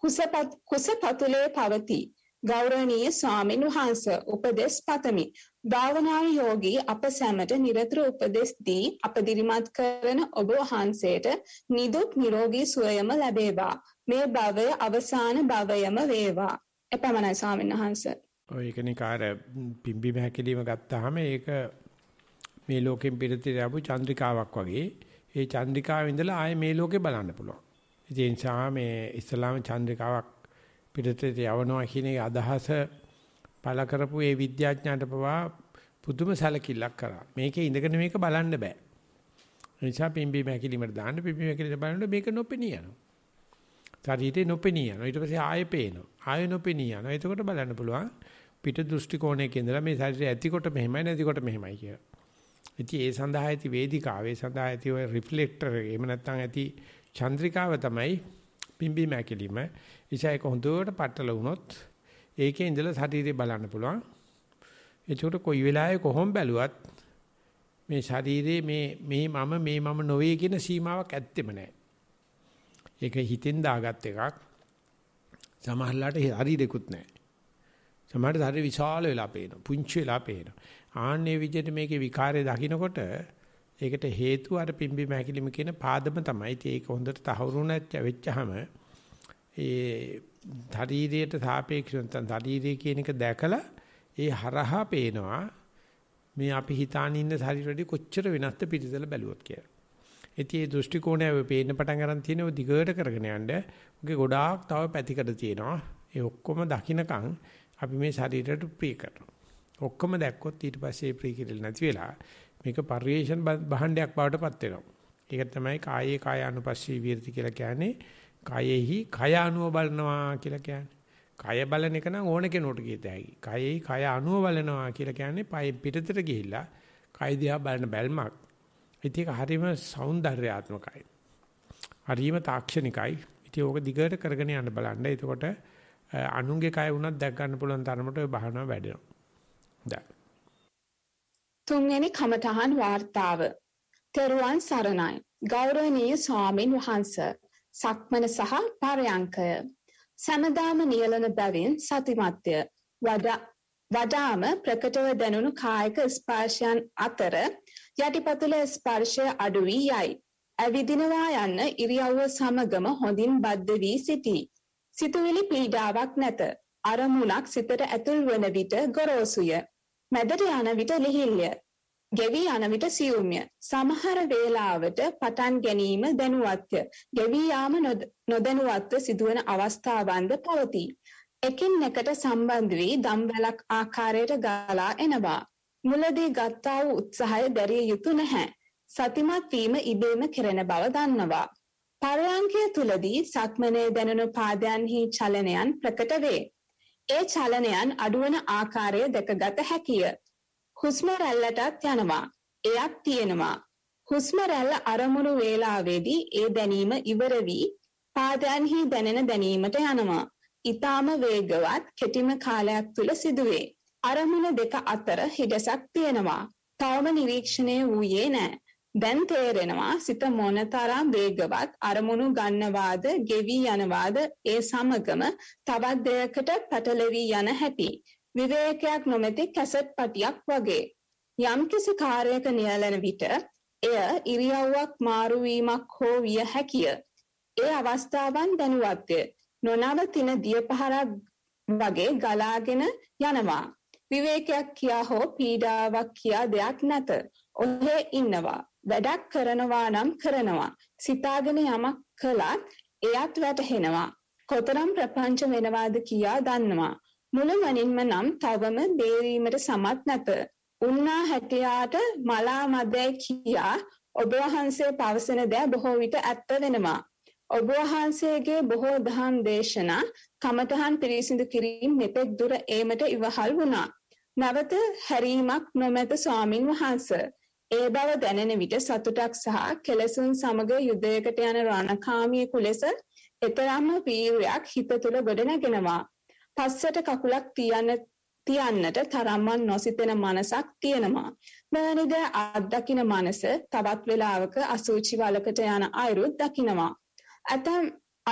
කුසපත් කුසපතුලේ පවතී. ගෞරවනීය ස්වාමීන් වහන්සේ උපදේශ පතමි. භාවනාවේ යෝගී අප සැමට নিরතුරු උපදෙස් දී අප දිරිමත් කරන ඔබ වහන්සේට නිදුක් නිරෝගී සුවයම ලැබේවා. මේ භවය අවසාන භවයම වේවා. එපමණයි ස්වාමීන් වහන්ස. ඔය එකනිකාර පිම්බිම හැකිලිම ගත්තාම ඒක මේ ලෝකෙන් පිටතට ආපු චන්ද්‍රිකාවක් වගේ. ඒ චන්ද්‍රිකාවෙ ඉඳලා ආයේ මේ ලෝකේ බලන්න පුළුවන්. ඒ නිසා මේ ඉස්ලාම චන්ද්‍රිකාවක් පිටතට යවනවා කියන අදහස පළ කරපු ඒ විද්‍යාඥයන්ට පවා පුදුම සැලකිල්ලක් කරා. මේකේ ඉඳගෙන මේක බලන්න බෑ. ඒ නිසා පිම්බි මැකිලිමට දාන්න පිම්බි මැකිලිට බලනකොට මේක නොපෙනී යනවා. ශරීරේ නොපෙනී යනවා. ඊට පස්සේ ආයෙ පේනවා. ආයෙ නොපෙනී යනවා. එතකොට බලන්න පුළුවන් පිට දෘෂ්ටි කෝණයක ඉඳලා මේ ශරීරය ඇතිකොට මෙහෙමයි නැතිකොට මෙහෙමයි කියලා. ඉතින් ඒ සඳහා ඇති වේදිකාවේ සඳහා ඇති ඔය රිෆ්ලෙක්ටර් එහෙම නැත්නම් ඇති චන්ද්‍රිකාව තමයි පිම්බීම ඇකිලිම. ඉතින් ඒක හොඳට පටල වුණොත් ඒකේ ඉඳලා ශරීරය බලන්න පුළුවන්. එතකොට කොයි වෙලාවෙ කොහොම බැලුවත් මේ ශරීරයේ මේ මේ මම මේ මම නොවේ කියන සීමාවක් ඇත්තෙම නැහැ. ඒක හිතෙන් දාගත් එකක්. සමහරලාට ශරීරිකුත් නැහැ. සමහරට ශරීර විශාල වෙලා පේනවා, පුංචි වෙලා පේනවා. ආන්නේ විදිහට මේකේ විකාරය දකින්නකොට ඒකට හේතුව අර පිම්බි මහැකිලිම කියන පාදම තමයි. ඒක හොඳට තහවුරු නැච්ච වෙච්චාම ඒ ශරීරයට සාපේක්ෂව නැත්නම් ශරීරය කියන එක දැකලා ඒ හරහා පේනවා මේ අපි හිතාන ඉන්න ශරීරෙදි කොච්චර වෙනස්ද පිටිදල බැලුවොත් කියලා. ඉතින් මේ දෘෂ්ටි කෝණය ඔය පේන්න පටන් ගන්න තියෙනව දිගට කරගෙන යන්න. ඔගේ ගොඩාක් තව පැතිකඩ තියෙනවා. ඒ ඔක්කොම දකින්නකම් අපි මේ ශරීරයට ප්‍රිය කරනවා. ඔක්කොම දැක්කොත් ඊට පස්සේ ප්‍රිය කිරෙල නැති වෙලා මේක පරිේෂණ භාණ්ඩයක් බවට පත් වෙනවා. ඒක තමයි කායේ කාය අනුපස්සී විරති කියලා කියන්නේ කයෙහි කය අනුව බලනවා කියලා කියන්නේ. කය බලන එක නම් ඕන කෙනෙකුට කියත හැකි. කයෙහි කය අනුව බලනවා කියලා කියන්නේ පය පිටතට ගිහිල්ලා කය දිහා බලන බැල්මක්. ඉතින් හරිම సౌందర్యාත්මකයි. හරිම තාක්ෂණිකයි. ඉතින් ඕක දිගට කරගෙන යන්න බලන්න. එතකොට අනුන්ගේ කය වුණත් දැක් ගන්න පුළුවන් තරමට ඔය භාවනාව වැඩෙනවා. දැන් තුන්වෙනි කමඨහන් වார்த்தාව. තෙරුවන් සරණයි. ගෞරවනීය ස්වාමින් වහන්සේ සක්මන සහ පරයංකය. සැමදාම නියලන බැවින් සතිමත්ය. වඩාම ප්‍රකටව දැනුණු කායික ස්පර්ශයන් අතර යටිපතුල ස්පර්ශය අඩු වී යයි. ඇවිදිනවා යන්න ඉරියව්ව සමගම හොඳින් බද්ධ වී සිටී. සිතුවිලි පීඩාවක් නැත. අරමුණක් සිතට ඇතුල් වන විට ගොරෝසුය. මැදට යන විට ලිහිල්ය. ගෙවි යන විට සියුම්ය. සමහර වේලාවට පටන් ගැනීම දැනුවත්ය. ගෙවි යාම නොදැනුවත්ව සිදුවන අවස්ථාවන්ද පවතී. එකින් එකට සම්බන්ධ වී දම්වැලක් ආකාරයට ගලා එනවා. මුලදී ගත්තා වූ උත්සාහය දැරිය යුතු නැහැ. සතිමත් වීම ඉබේම කෙරෙන බව දන්නවා. පරයන්කය තුලදී සක්මනේ දැනෙන පාදයන්හි චලනයන් ප්‍රකට වේ. ඒ චලනයන් අඩුවන ආකාරය දැකගත හැකිය. හුස්ම රැල්ලටත් යනවා. එයක් තියෙනවා. හුස්ම රැල්ල අරමුණු වේලාවේදී ඒ දැනීම ඉවර වී පාදයන්හි දැනෙන දැනීමට යනවා. ඊටාම වේගවත් කෙටිම කාලයක් තුල සිදුවේ. අරමුණ දෙක අතර හිඩසක් තියෙනවා. තවම නිරීක්ෂණය වූයේ නැහැ. දැන් තේරෙනවා සිත මොනතරම් වේගවත් අරමුණු ගන්නවාද, ගෙවි යනවාද, ඒ සමගම තවත් දෙයකට පැටලෙවි යන හැටි. විවේකයක් නොමැති කැසට් පටියක් වගේ. යම්කිසි කාර්යක නියැලෙන විට එය ඉරියව්වක් මාරුවීමක් හෝ විය හැකිය. ඒ අවස්ථාවන් දැනුවත්ය. නොනවතින දිය පහරක් වගේ ගලාගෙන යනවා. විවේකයක් කියා හෝ පීඩාවක් කියා දෙයක් නැත. ඔහේ ඉන්නවා. වැඩක් කරනවා නම් කරනවා. සිතාගෙන යමක් කළත් එයත් වැටහෙනවා. කොතරම් ප්‍රපංච වෙනවාද කියා දන්නවා. මුළුමනින්ම නම් තවම බේරීමට සමත් නැත. උන්නා හැටියාට මලා මදැයි කියා ඔබ වහන්සේ පවසන දෑ බොහෝ විට ඇත්ත වෙනවා. ඔබ වහන්සේගේ බොහෝ දහම් දේශනා කමතහන් පිරිසිදු කිරීම මෙතෙක් දුර ඒමට ඉවහල් වුණා. නැවත හැරීමක් නොමැත ස්වාමින් වහන්ස. ඒ බව දැනෙන විට සතුටක් සහ කෙලසුන් සමග යුදයකට යන රණකාමියෙකු ලෙස එතරම්ම වීරයක් හිත තුළ ගොඩනැගෙනවා. පස්සට කකුලක් තියන්න තියන්නට තරම්මන් නොසිතෙන මනසක් තියෙනවා. මෑනිද අත්දකින මනස තවත් වෙලාවක අසූචි වලකට යන අයුරුත් දකිනවා. ඇතම්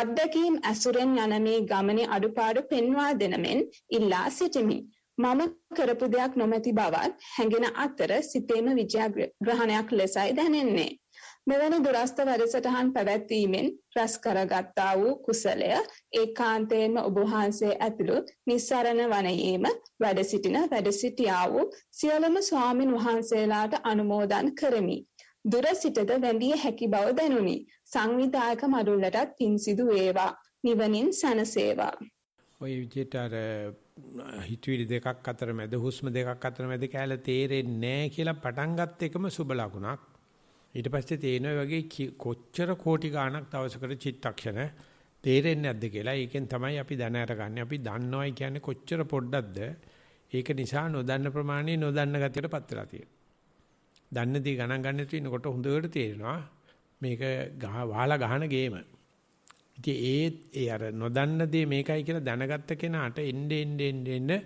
අත්දැකීම් ඇසුරෙන් යන මේ ගමනේ අඩුපාඩු පෙන්වා දෙන මෙන් ඉල්ලා සිටිමි. මම කරපු දෙයක් නොමැති බවත් හැඟෙන අතර සිතේම විජයග්‍රහණයක් ලෙසයි දැනෙන්නේ. මෙවැනි දුරස්ත වැඩසටහන් පැවැත්වීමෙන් රැස් කරගත්තා වූ කුසලය ඒකාන්තයෙන්ම ඔබ වහන්සේ ඇතුළු නිස්සරණ වනයේම වැඩ සිටින වැඩ සිටියා වූ සියලුම ස්වාමින් වහන්සේලාට අනුමෝදන් කරමි. දුර සිටද වැඳිය හැකි බව දැනුනි. සංවිධායක මඩුල්ලටත් පින් සිදු වේවා. නිවනින් සැනසේවා. ඔය විදිහට අර හිතවිලි දෙකක් අතර මැද හුස්ම දෙකක් අතර මැද කියලා තේරෙන්නේ නැහැ කියලා පටන් ගත් එකම සුබ ලකුණක්. ඊට පස්සේ තේනවා වගේ කොච්චර කෝටි ගාණක් තවසකට චිත්තක්ෂණ තේරෙන්නේ නැද්ද කියලා. ඒකෙන් තමයි අපි දැන අරගන්නේ. අපි දන්නවයි කියන්නේ කොච්චර පොඩ්ඩක්ද. ඒක නිසා නොදන්න ප්‍රමාණය නොදන්න ගතියටපත් වෙලා තියෙනවා. දන්න දේ ගණන් ගන්න තියෙනකොට හොඳට තේරෙනවා මේක ගහ වහලා ගහන ගේම. ඉතින් ඒ ඒ අර නොදන්න දේ මේකයි කියලා දැනගත්ත කෙනාට එන්නේ එන්නේ එන්නේ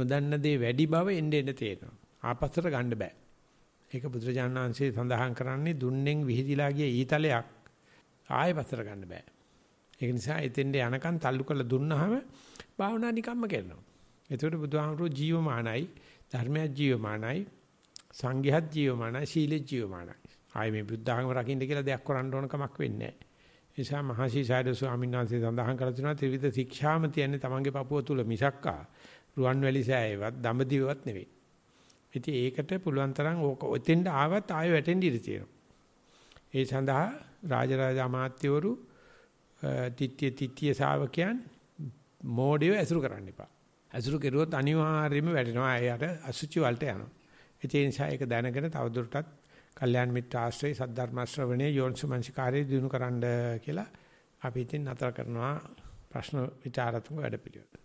නොදන්න දේ වැඩි බව එන්නේ එන්නේ තේරෙනවා. ආපස්සට ගන්න බෑ. ඒක බුදුරජාණන් වහන්සේ සඳහන් කරන්නේ දුන්නෙන් විහිදිලා ගිය ඊතලයක් ආයෙ පතර ගන්න බෑ. ඒක නිසා එතෙන්ට යනකම් තල්ලු කරලා දුන්නාම භාවනා නිකම්ම කරනවා. එතකොට බුදුහාමුදුරුවෝ ජීවමානයි, ධර්මයක් ජීවමානයි, සංඝයත් ජීවමානයි, සීලෙත් ජීවමානයි. ආයෙ මේ බුද්ධ ආගම රකින්න කියලා දෙයක් කරන්න ඕන කමක් වෙන්නේ නැහැ. නිසා මහසි සයද ස්වාමීන් වහන්සේ සඳහන් කරලා තියෙනවා ත්‍රිවිධ ශික්ෂාම තියන්නේ තමන්ගේ පපුව තුල මිසක්කා රුවන්වැලි සෑයවත් දඹදිවවත් නෙවෙයි. ඉතින් ඒකට පුළුවන් තරම් ඕක ඔතෙන්ට ආවත් ආයෙ වැටෙන්න ඉඩ තියෙනවා. ඒ සඳහා රාජරාජ අමාත්‍යවරු තිත්‍ය තිත්‍ය ශාවකයන් මෝඩිය ඇසුරු කරන්න එපා. ඇසුරු කෙරුවොත් අනිවාර්යයෙන්ම වැටෙනවා. එයාට අසුචි වලට යනවා. ඒ නිසා ඒක දැනගෙන තවදුරටත් කල්යාණ මිත්‍ර ආශ්‍රය සද්ධර්ම ශ්‍රවණේ යෝනිසමංසකාරයේ දිනු කරන්න කියලා අපි ඉතින් නතර කරනවා ප්‍රශ්න විචාරතුංග වැඩ පිළිවෙල.